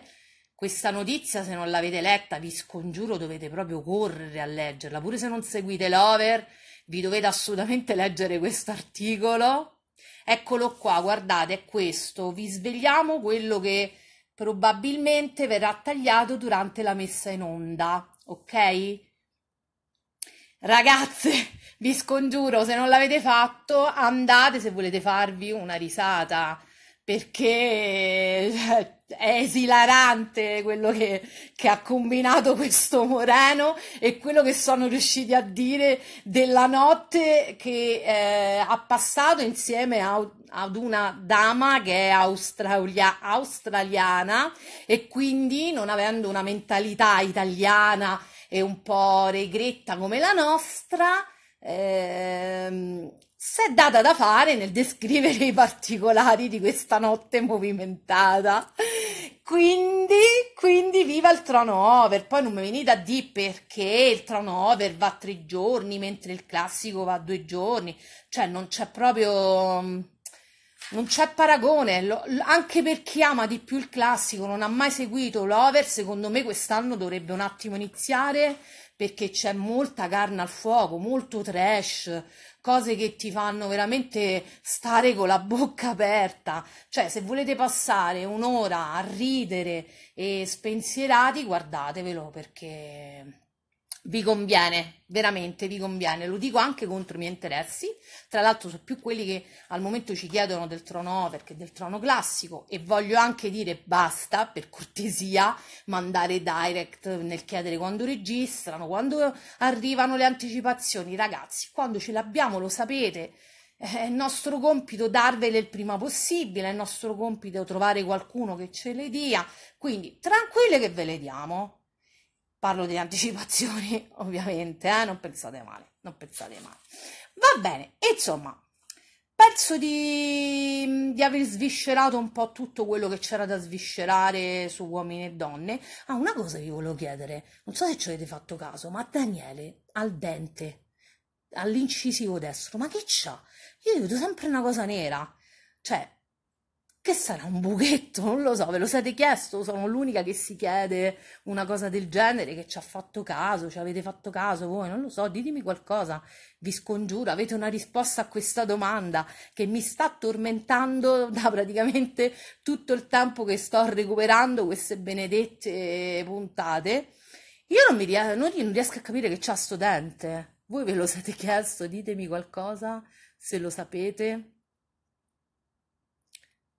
Questa notizia, se non l'avete letta, vi scongiuro dovete proprio correre a leggerla, pure se non seguite l'over, vi dovete assolutamente leggere questo articolo. Eccolo qua, guardate, è questo, vi svegliamo quello che probabilmente verrà tagliato durante la messa in onda, ok? Ragazze, vi scongiuro, se non l'avete fatto, andate se volete farvi una risata, perché è esilarante quello che, che, ha combinato questo Moreno e quello che sono riusciti a dire della notte che eh, ha passato insieme a, ad una dama che è australia, australiana e quindi non avendo una mentalità italiana e un po' regretta come la nostra, ehm, si è data da fare nel descrivere i particolari di questa notte movimentata. Quindi, quindi viva il trono over. Poi non mi venite a dire perché il trono over va tre giorni mentre il classico va due giorni. Cioè, non c'è proprio. Mm, non c'è paragone, Lo, anche per chi ama di più il classico, non ha mai seguito l'over, secondo me quest'anno dovrebbe un attimo iniziare perché c'è molta carne al fuoco, molto trash, cose che ti fanno veramente stare con la bocca aperta. Cioè, se volete passare un'ora a ridere e spensierati, guardatevelo perché vi conviene, veramente vi conviene, lo dico anche contro i miei interessi, tra l'altro sono più quelli che al momento ci chiedono del trono over che del trono classico e voglio anche dire basta, per cortesia, mandare direct nel chiedere quando registrano, quando arrivano le anticipazioni, ragazzi, quando ce l'abbiamo lo sapete, è nostro compito darvele il prima possibile, è nostro compito trovare qualcuno che ce le dia, quindi tranquille che ve le diamo, Parlo di anticipazioni, ovviamente, eh? non pensate male, non pensate male. Va bene, insomma, penso di, di, aver sviscerato un po' tutto quello che c'era da sviscerare su uomini e donne. Ah, una cosa vi volevo chiedere, non so se ci avete fatto caso, ma Daniele al dente, all'incisivo destro, ma che c'ha? Io vedo sempre una cosa nera. Cioè, che sarà un buchetto, non lo so, ve lo siete chiesto, sono l'unica che si chiede una cosa del genere, che ci ha fatto caso, ci avete fatto caso voi, non lo so, ditemi qualcosa, vi scongiuro, avete una risposta a questa domanda che mi sta tormentando da praticamente tutto il tempo che sto recuperando queste benedette eh, puntate. Io non, mi ries- non riesco a capire che c'ha studente, voi ve lo siete chiesto, ditemi qualcosa se lo sapete.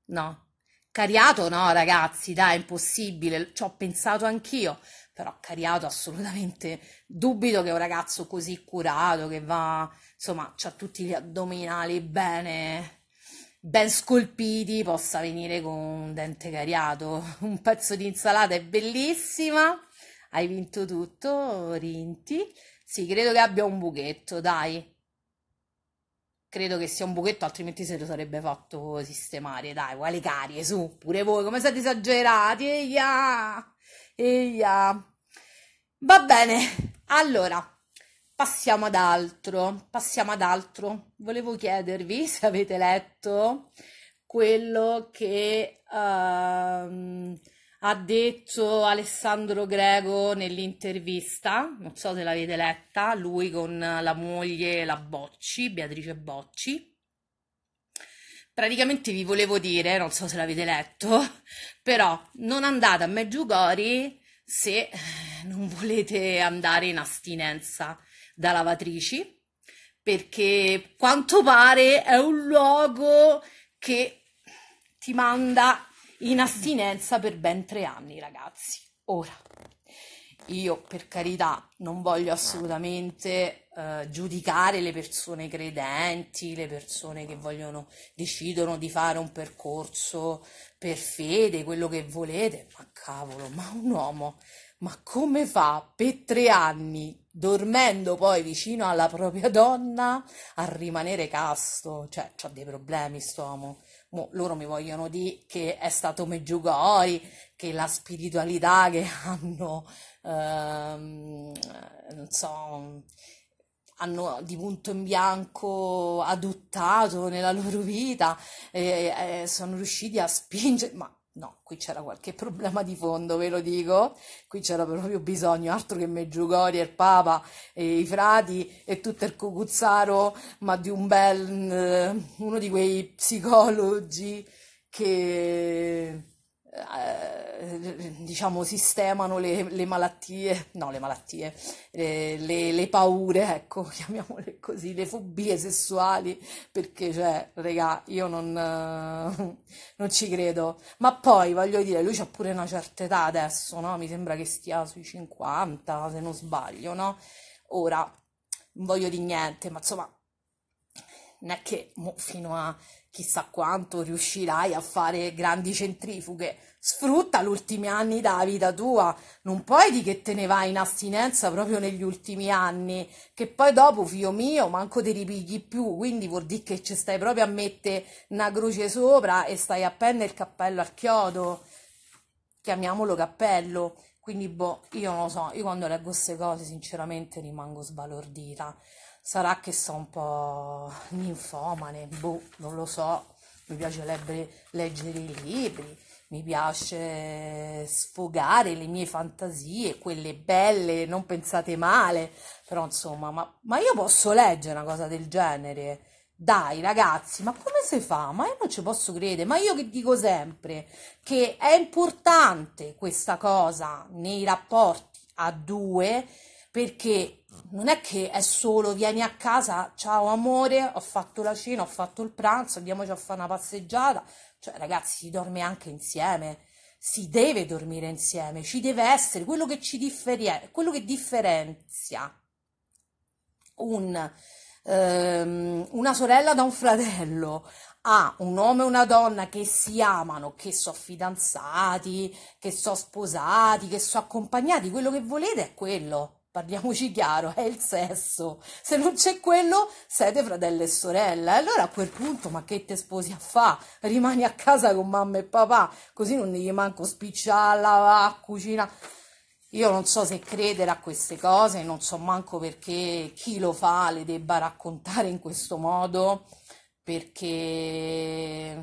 No. Cariato no, ragazzi, dai, è impossibile. Ci ho pensato anch'io, però Cariato assolutamente dubito che un ragazzo così curato che va, insomma, ha tutti gli addominali bene ben scolpiti possa venire con un dente cariato. Un pezzo di insalata è bellissima. Hai vinto tutto, Rinti. Sì, credo che abbia un buchetto, dai credo che sia un buchetto, altrimenti se lo sarebbe fatto sistemare. Dai, quale carie, su, pure voi, come siete esagerati, eia, eia. Va bene, allora, passiamo ad altro, passiamo ad altro. Volevo chiedervi se avete letto quello che... Uh, ha detto Alessandro Greco nell'intervista, non so se l'avete letta, lui con la moglie, la Bocci, Beatrice Bocci. Praticamente vi volevo dire, non so se l'avete letto, però non andate a Meggiugori se non volete andare in astinenza da lavatrici, perché quanto pare è un luogo che ti manda in astinenza per ben tre anni, ragazzi. Ora, io per carità non voglio assolutamente eh, giudicare le persone credenti, le persone che vogliono, decidono di fare un percorso per fede, quello che volete, ma cavolo, ma un uomo ma come fa per tre anni, dormendo poi vicino alla propria donna, a rimanere casto? Cioè, ha dei problemi st'uomo. Mo, loro mi vogliono dire che è stato Meggiugori, che la spiritualità che hanno, ehm, non so, hanno di punto in bianco adottato nella loro vita, eh, eh, sono riusciti a spingere... Ma No, qui c'era qualche problema di fondo, ve lo dico. Qui c'era proprio bisogno, altro che Meggiugori, il Papa, e i frati e tutto il cucuzzaro, ma di un bel, eh, uno di quei psicologi che eh, diciamo sistemano le, le, malattie, no le malattie, eh, le, le, paure, ecco, chiamiamole così, le fobie sessuali, perché cioè, regà, io non, eh, non ci credo. Ma poi, voglio dire, lui c'ha pure una certa età adesso, no? Mi sembra che stia sui 50, se non sbaglio, no? Ora, non voglio di niente, ma insomma, non è che mo, fino a chissà quanto riuscirai a fare grandi centrifughe. Sfrutta gli ultimi anni della vita tua, non puoi di che te ne vai in astinenza proprio negli ultimi anni, che poi dopo, figlio mio, manco ti ripigli più, quindi vuol dire che ci stai proprio a mettere una croce sopra e stai a penne il cappello al chiodo. Chiamiamolo cappello. Quindi, boh, io non lo so, io quando leggo queste cose sinceramente rimango sbalordita. Sarà che sono un po' ninfomane, boh, non lo so, mi piace le- leggere i libri, mi piace sfogare le mie fantasie, quelle belle, non pensate male, però insomma, ma, ma io posso leggere una cosa del genere? Dai ragazzi, ma come si fa? Ma io non ci posso credere, ma io che dico sempre che è importante questa cosa nei rapporti a due perché non è che è solo vieni a casa, ciao amore, ho fatto la cena, ho fatto il pranzo, andiamoci a fare una passeggiata. Cioè, ragazzi, si dorme anche insieme, si deve dormire insieme, ci deve essere quello che ci differia, quello che differenzia un, ehm, una sorella da un fratello, a un uomo e una donna che si amano, che sono fidanzati, che sono sposati, che sono accompagnati, quello che volete è quello parliamoci chiaro, è il sesso. Se non c'è quello, siete fratello e sorella. E allora a quel punto, ma che te sposi a fa? Rimani a casa con mamma e papà, così non gli manco spicciare, lavare, cucina. Io non so se credere a queste cose, non so manco perché chi lo fa le debba raccontare in questo modo, perché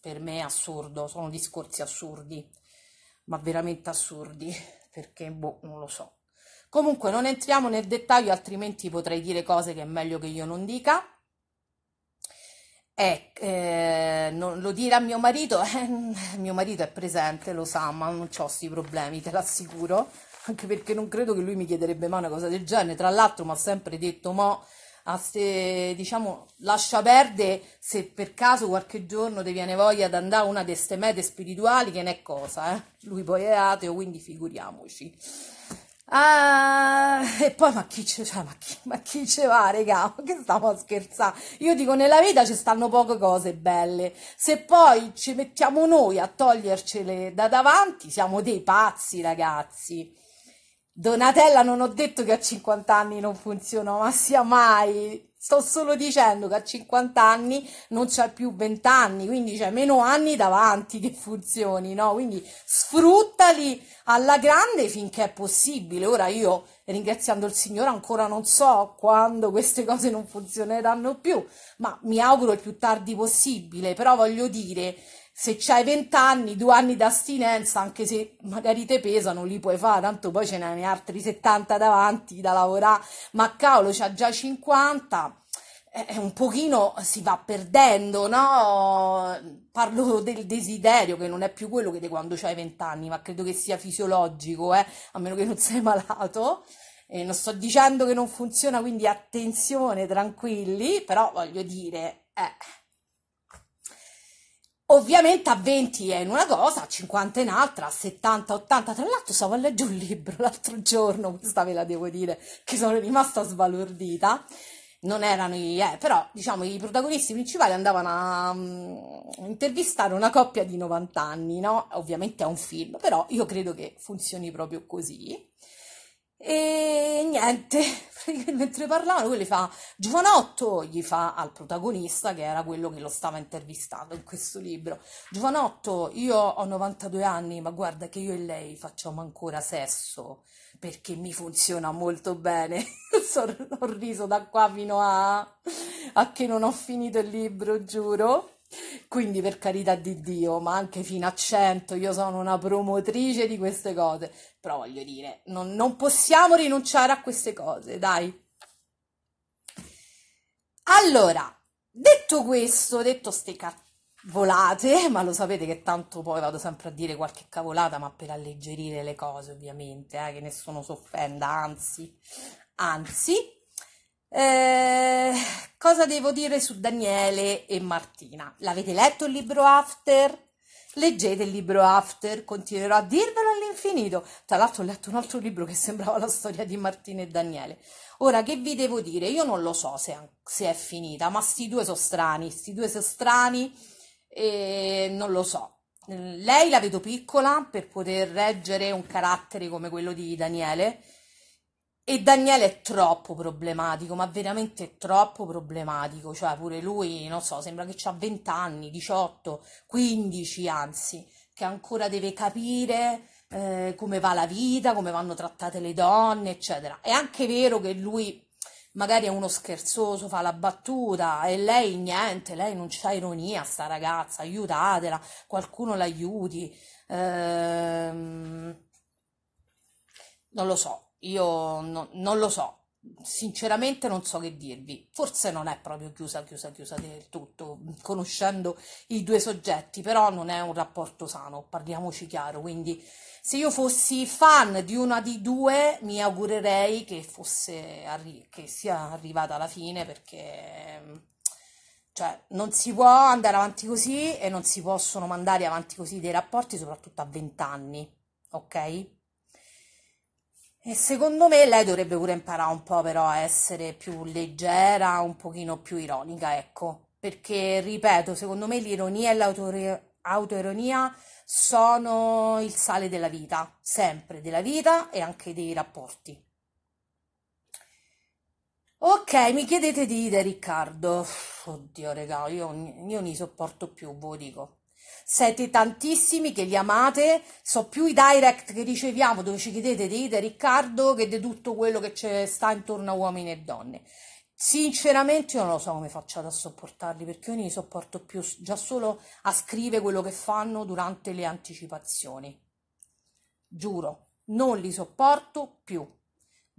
per me è assurdo, sono discorsi assurdi, ma veramente assurdi, perché boh, non lo so. Comunque non entriamo nel dettaglio, altrimenti potrei dire cose che è meglio che io non dica. E, eh, non lo dire a mio marito, eh, mio marito è presente, lo sa, ma non ho questi problemi, te l'assicuro, anche perché non credo che lui mi chiederebbe mai una cosa del genere. Tra l'altro mi ha sempre detto, ma se, diciamo, lascia perdere se per caso qualche giorno ti viene voglia di andare a una di queste mete spirituali, che ne è cosa, eh? Lui poi è ateo, quindi figuriamoci. Ah, e poi ma chi ce, cioè, ma chi, ma chi ce va, regà? che stavo a scherzare? Io dico, nella vita ci stanno poche cose belle. Se poi ci mettiamo noi a togliercele da davanti, siamo dei pazzi, ragazzi. Donatella, non ho detto che a 50 anni non funziona, ma sia mai. Sto solo dicendo che a 50 anni non c'è più 20 anni, quindi c'è meno anni davanti che funzioni, no? Quindi sfruttali alla grande finché è possibile. Ora io, ringraziando il Signore, ancora non so quando queste cose non funzioneranno più, ma mi auguro il più tardi possibile. Però voglio dire, se c'hai 20 anni, due anni d'astinenza, anche se magari te pesano, li puoi fare, tanto poi ce ne hai altri 70 davanti da lavorare, ma cavolo, c'ha già 50 è eh, eh, un pochino si va perdendo, no? Parlo del desiderio che non è più quello che di quando hai vent'anni, ma credo che sia fisiologico, eh? a meno che non sei malato. E non sto dicendo che non funziona, quindi attenzione, tranquilli, però voglio dire, eh, Ovviamente a 20 è in una cosa, a 50 è in un'altra, a 70, 80. Tra l'altro stavo a leggere un libro l'altro giorno, questa ve la devo dire, che sono rimasta sbalordita. Non erano i... Eh, però diciamo i protagonisti principali andavano a um, intervistare una coppia di 90 anni, no? Ovviamente è un film, però io credo che funzioni proprio così. E niente, mentre parlavano, lui le fa Giovanotto, gli fa al protagonista che era quello che lo stava intervistando in questo libro. Giovanotto, io ho 92 anni, ma guarda che io e lei facciamo ancora sesso perché mi funziona molto bene. ho riso da qua fino a, a che non ho finito il libro, giuro. Quindi per carità di Dio, ma anche fino a 100, io sono una promotrice di queste cose. Però voglio dire, non, non possiamo rinunciare a queste cose, dai. Allora, detto questo, detto ste cavolate, ma lo sapete che tanto poi vado sempre a dire qualche cavolata, ma per alleggerire le cose ovviamente, eh, che nessuno si offenda, anzi, anzi, eh, cosa devo dire su Daniele e Martina? L'avete letto il libro After? Leggete il libro After, continuerò a dirvelo all'infinito. Tra l'altro ho letto un altro libro che sembrava la storia di Martina e Daniele. Ora, che vi devo dire? Io non lo so se, se è finita, ma sti due sono strani, sti due sono strani e non lo so. Lei la vedo piccola per poter reggere un carattere come quello di Daniele, e Daniele è troppo problematico, ma veramente troppo problematico, cioè pure lui, non so, sembra che ha 20 anni, 18, 15 anzi, che ancora deve capire eh, come va la vita, come vanno trattate le donne, eccetera. È anche vero che lui magari è uno scherzoso, fa la battuta e lei niente, lei non c'ha ironia, sta ragazza, aiutatela, qualcuno l'aiuti. Ehm, non lo so, io no, non lo so, sinceramente non so che dirvi. Forse non è proprio chiusa, chiusa, chiusa del tutto, conoscendo i due soggetti, però non è un rapporto sano, parliamoci chiaro. Quindi se io fossi fan di una di due, mi augurerei che, fosse arri- che sia arrivata la fine perché... Cioè, non si può andare avanti così e non si possono mandare avanti così dei rapporti, soprattutto a 20 anni, ok? E secondo me lei dovrebbe pure imparare un po' però a essere più leggera, un pochino più ironica, ecco. Perché, ripeto, secondo me l'ironia e l'autoironia sono il sale della vita, sempre della vita e anche dei rapporti. Ok, mi chiedete di Ide Riccardo. Oddio, regà, io, io ne sopporto più, ve lo dico. Siete tantissimi che li amate, so più i direct che riceviamo dove ci chiedete di Ida e Riccardo che di tutto quello che sta intorno a uomini e donne. Sinceramente io non lo so come facciate a sopportarli perché io non li sopporto più già solo a scrivere quello che fanno durante le anticipazioni. Giuro, non li sopporto più.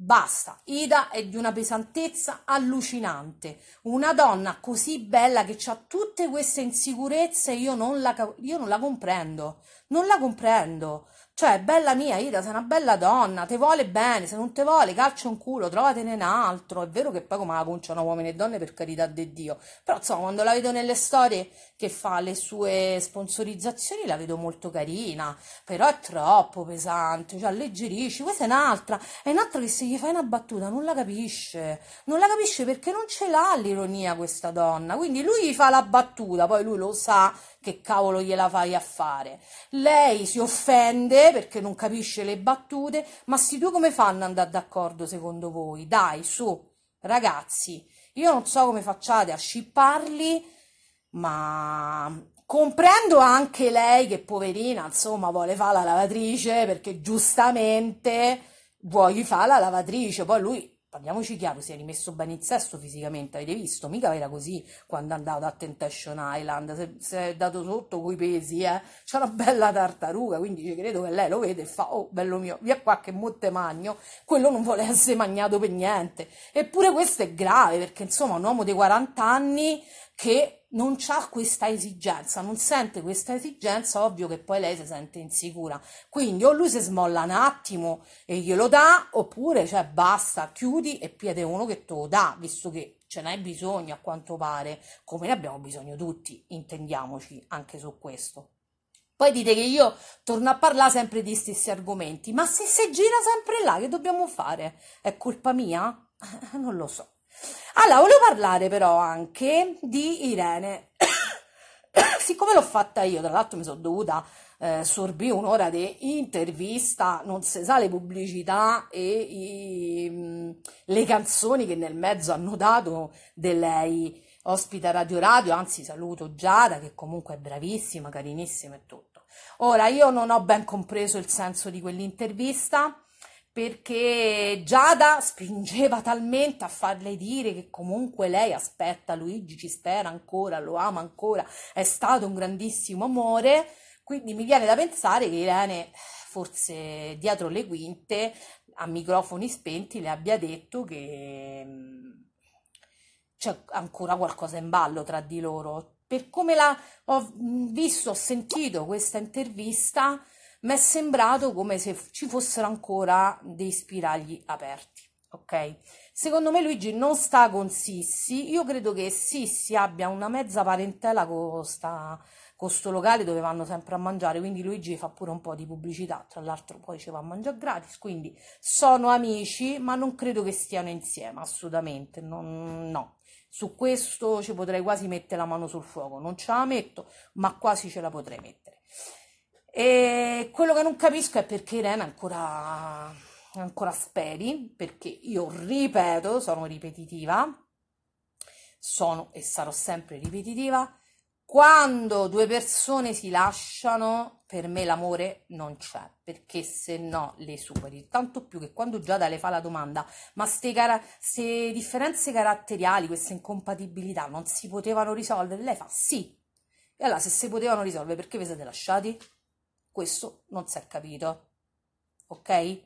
Basta, Ida è di una pesantezza allucinante. Una donna così bella che ha tutte queste insicurezze, io non, la, io non la comprendo. Non la comprendo. Cioè, bella mia, Ida, sei una bella donna, te vuole bene, se non te vuole calcia un culo, trovatene un altro. È vero che poi come la conciano uomini e donne per carità di Dio, però insomma quando la vedo nelle storie che fa le sue sponsorizzazioni la vedo molto carina, però è troppo pesante, cioè alleggerisci, questa è un'altra, è un'altra che se gli fai una battuta non la capisce, non la capisce perché non ce l'ha l'ironia questa donna, quindi lui gli fa la battuta, poi lui lo sa che cavolo gliela fai a fare? Lei si offende perché non capisce le battute, ma sti due come fanno ad andare d'accordo secondo voi? Dai, su, ragazzi, io non so come facciate a scipparli, ma comprendo anche lei che poverina, insomma, vuole fare la lavatrice perché giustamente vuoi fare la lavatrice, poi lui parliamoci chiaro, si è rimesso bene in sesto fisicamente, avete visto? Mica era così quando andava a Temptation Island, si è dato sotto coi pesi, eh? C'è una bella tartaruga, quindi ci credo che lei lo vede e fa, oh bello mio, via qua che motte magno, quello non vuole essere magnato per niente. Eppure questo è grave, perché insomma un uomo di 40 anni che non ha questa esigenza, non sente questa esigenza, ovvio che poi lei si sente insicura. Quindi o lui si smolla un attimo e glielo dà, oppure cioè basta, chiudi e piede uno che te lo dà, visto che ce n'hai bisogno a quanto pare, come ne abbiamo bisogno tutti, intendiamoci anche su questo. Poi dite che io torno a parlare sempre di stessi argomenti, ma se si gira sempre là, che dobbiamo fare? È colpa mia? non lo so. Allora, volevo parlare però anche di Irene. Siccome l'ho fatta io, tra l'altro mi sono dovuta eh, sorbire un'ora di intervista, non si sa le pubblicità e i, mh, mm, le canzoni che nel mezzo hanno dato di lei, ospita Radio Radio, anzi saluto Giada che comunque è bravissima, carinissima e tutto. Ora, io non ho ben compreso il senso di quell'intervista, perché Giada spingeva talmente a farle dire che comunque lei aspetta Luigi, ci spera ancora, lo ama ancora, è stato un grandissimo amore, quindi mi viene da pensare che Irene forse dietro le quinte, a microfoni spenti, le abbia detto che mm, c'è ancora qualcosa in ballo tra di loro. Per come la ho mm, visto, ho sentito questa intervista, mi è sembrato come se ci fossero ancora dei spiragli aperti. Ok, secondo me Luigi non sta con Sissi. Io credo che Sissi abbia una mezza parentela con, sta, con locale dove vanno sempre a mangiare. Quindi Luigi fa pure un po' di pubblicità. Tra l'altro, poi ci va a mangiare gratis. Quindi sono amici, ma non credo che stiano insieme assolutamente. Non, no, su questo ci potrei quasi mettere la mano sul fuoco. Non ce la metto, ma quasi ce la potrei mettere. E quello che non capisco è perché Irene ancora, ancora speri, perché io ripeto, sono ripetitiva, sono e sarò sempre ripetitiva. Quando due persone si lasciano, per me l'amore non c'è, perché se no le superi. Tanto più che quando Giada le fa la domanda, ma queste cara- differenze caratteriali, queste incompatibilità non si potevano risolvere, lei fa sì. E allora se si potevano risolvere, perché vi siete lasciati? Questo non si è capito. Ok?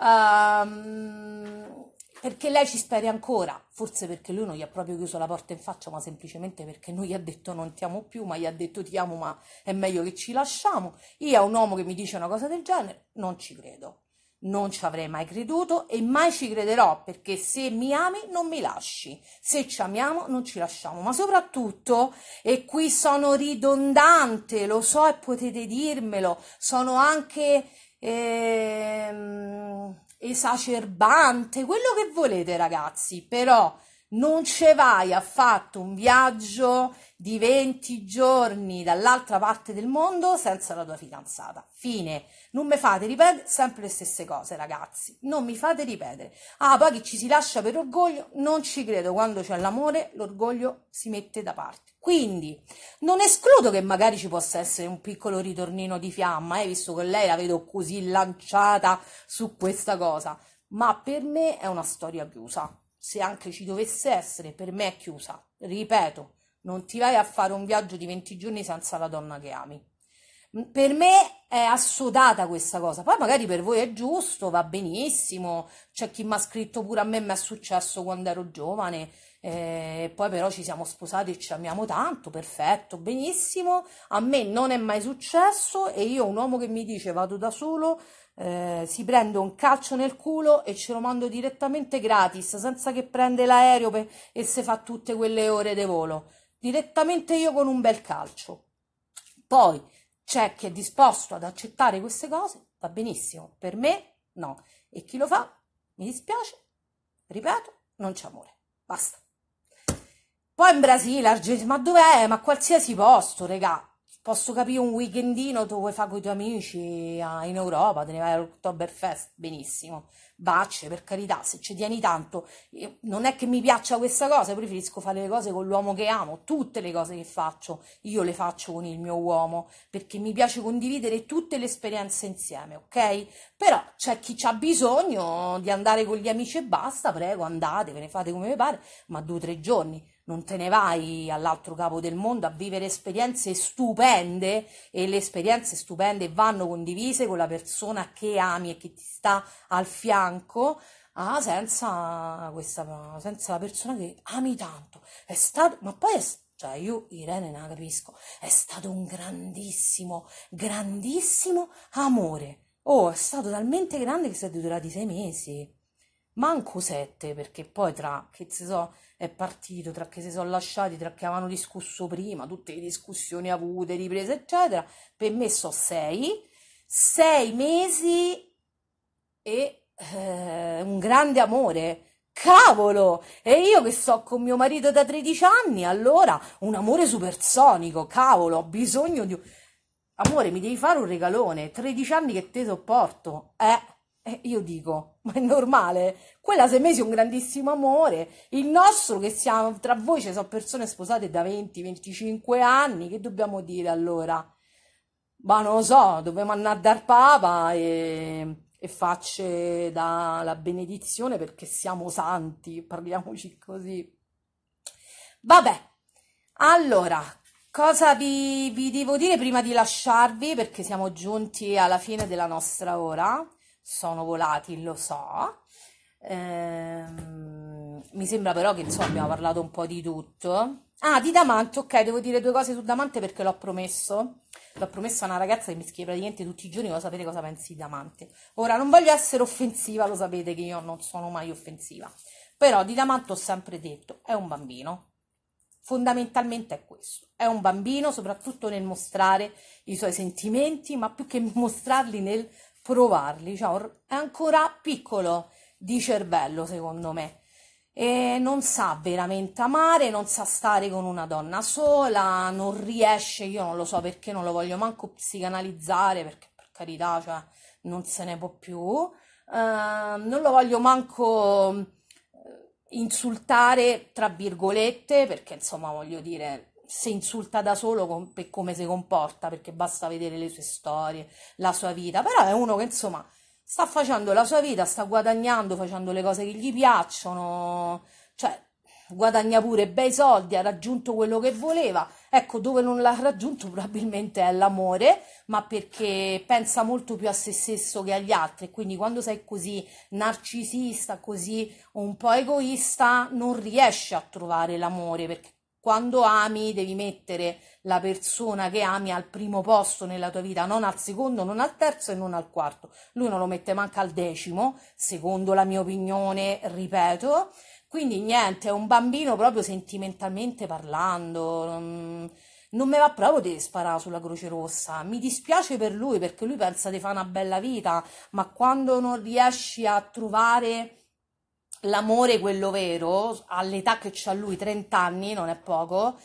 Um, perché lei ci spera ancora, forse perché lui non gli ha proprio chiuso la porta in faccia, ma semplicemente perché non gli ha detto non ti amo più, ma gli ha detto ti amo, ma è meglio che ci lasciamo. Io a un uomo che mi dice una cosa del genere non ci credo. Non ci avrei mai creduto e mai ci crederò perché se mi ami non mi lasci, se ci amiamo non ci lasciamo, ma soprattutto, e qui sono ridondante, lo so e potete dirmelo, sono anche ehm, esacerbante, quello che volete ragazzi, però non ce vai affatto un viaggio di 20 giorni dall'altra parte del mondo senza la tua fidanzata. Fine. Non mi fate ripetere sempre le stesse cose, ragazzi. Non mi fate ripetere. Ah, poi chi ci si lascia per orgoglio, non ci credo. Quando c'è l'amore, l'orgoglio si mette da parte. Quindi, non escludo che magari ci possa essere un piccolo ritornino di fiamma, eh, visto che lei la vedo così lanciata su questa cosa. Ma per me è una storia chiusa se anche ci dovesse essere, per me è chiusa. Ripeto, non ti vai a fare un viaggio di 20 giorni senza la donna che ami. Per me è assodata questa cosa. Poi magari per voi è giusto, va benissimo. C'è chi mi ha scritto pure a me, mi è successo quando ero giovane. Eh, poi però ci siamo sposati e ci amiamo tanto, perfetto, benissimo. A me non è mai successo e io un uomo che mi dice vado da solo, eh, si prende un calcio nel culo e ce lo mando direttamente gratis, senza che prende l'aereo per, e se fa tutte quelle ore di volo. Direttamente io con un bel calcio. Poi c'è chi è disposto ad accettare queste cose, va benissimo, per me no. E chi lo fa, mi dispiace, ripeto, non c'è amore. Basta. Poi in Brasile, Argentina, ma dov'è? Ma qualsiasi posto, regà posso capire un weekendino dove fai con i tuoi amici ah, in Europa, te ne vai all'Oktoberfest, benissimo, Bacce, per carità, se ci tieni tanto, non è che mi piaccia questa cosa, preferisco fare le cose con l'uomo che amo, tutte le cose che faccio, io le faccio con il mio uomo, perché mi piace condividere tutte le esperienze insieme, ok? Però c'è chi ha bisogno di andare con gli amici e basta, prego, andate, ve ne fate come vi pare, ma due o tre giorni, non te ne vai all'altro capo del mondo a vivere esperienze stupende e le esperienze stupende vanno condivise con la persona che ami e che ti sta al fianco. Ah, senza questa senza la persona che ami tanto. È stato, ma poi è, cioè io Irene non la capisco, è stato un grandissimo, grandissimo amore. Oh, è stato talmente grande che si è durati sei mesi. Manco sette, perché poi tra, che si so, è partito, tra che si sono lasciati, tra che avevano discusso prima, tutte le discussioni avute, riprese, eccetera. Per me sono sei, sei mesi e eh, un grande amore. Cavolo! E io che sto con mio marito da 13 anni, allora un amore supersonico, cavolo, ho bisogno di... Amore, mi devi fare un regalone, 13 anni che te sopporto, eh? E eh, io dico, ma è normale? Quella sei mesi è un grandissimo amore. Il nostro che siamo, tra voi ci sono persone sposate da 20-25 anni, che dobbiamo dire allora? Ma non lo so, dobbiamo andare dal Papa e, e facce dalla benedizione perché siamo santi, parliamoci così. Vabbè, allora, cosa vi, vi devo dire prima di lasciarvi perché siamo giunti alla fine della nostra ora? sono volati, lo so. Ehm, mi sembra però che insomma abbiamo parlato un po' di tutto. Ah, di Damante, ok, devo dire due cose su Damante perché l'ho promesso. L'ho promesso a una ragazza che mi scrive praticamente tutti i giorni, lo sapere cosa pensi di Damante. Ora, non voglio essere offensiva, lo sapete che io non sono mai offensiva. Però di Damante ho sempre detto, è un bambino, fondamentalmente è questo. È un bambino soprattutto nel mostrare i suoi sentimenti, ma più che mostrarli nel provarli, cioè è ancora piccolo di cervello secondo me e non sa veramente amare, non sa stare con una donna sola, non riesce, io non lo so perché non lo voglio manco psicanalizzare perché per carità, cioè, non se ne può più, uh, non lo voglio manco eh, insultare tra virgolette perché insomma voglio dire se insulta da solo con, per come si comporta, perché basta vedere le sue storie, la sua vita, però è uno che insomma sta facendo la sua vita, sta guadagnando, facendo le cose che gli piacciono, cioè guadagna pure bei soldi, ha raggiunto quello che voleva. Ecco, dove non l'ha raggiunto probabilmente è l'amore, ma perché pensa molto più a se stesso che agli altri. Quindi quando sei così narcisista, così un po' egoista, non riesci a trovare l'amore perché quando ami devi mettere la persona che ami al primo posto nella tua vita, non al secondo, non al terzo e non al quarto. Lui non lo mette manco al decimo, secondo la mia opinione, ripeto. Quindi niente, è un bambino proprio sentimentalmente parlando. Mm, non me va proprio di sparare sulla Croce Rossa. Mi dispiace per lui perché lui pensa di fare una bella vita, ma quando non riesci a trovare l'amore, quello vero, all'età che c'ha lui, 30 anni, non è poco,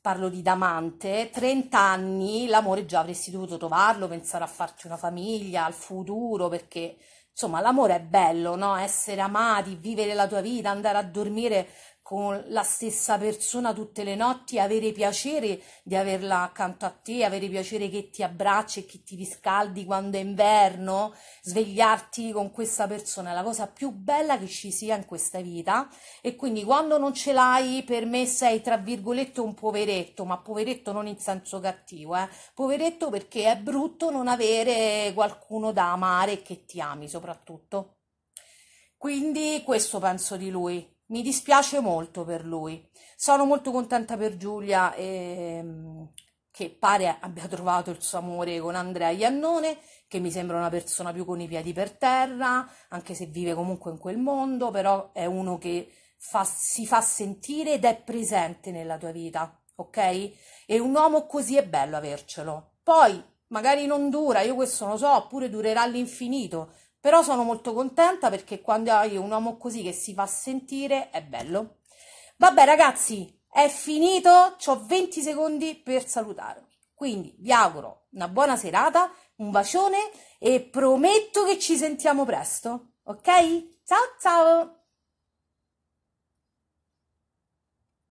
parlo di Damante, 30 anni, l'amore già avresti dovuto trovarlo, pensare a farti una famiglia, al futuro, perché insomma l'amore è bello, no? Essere amati, vivere la tua vita, andare a dormire con la stessa persona tutte le notti, avere piacere di averla accanto a te, avere piacere che ti abbracci e che ti riscaldi quando è inverno, svegliarti con questa persona è la cosa più bella che ci sia in questa vita e quindi quando non ce l'hai per me sei tra virgolette un poveretto, ma poveretto non in senso cattivo, eh? poveretto perché è brutto non avere qualcuno da amare e che ti ami soprattutto. Quindi questo penso di lui mi dispiace molto per lui. Sono molto contenta per Giulia ehm, che pare abbia trovato il suo amore con Andrea Iannone, che mi sembra una persona più con i piedi per terra, anche se vive comunque in quel mondo, però è uno che fa, si fa sentire ed è presente nella tua vita, ok? E un uomo così è bello avercelo. Poi magari non dura, io questo non lo so, oppure durerà all'infinito, però sono molto contenta perché quando hai un uomo così che si fa sentire è bello. Vabbè ragazzi, è finito, ho 20 secondi per salutarvi. Quindi vi auguro una buona serata, un bacione e prometto che ci sentiamo presto, ok? Ciao ciao!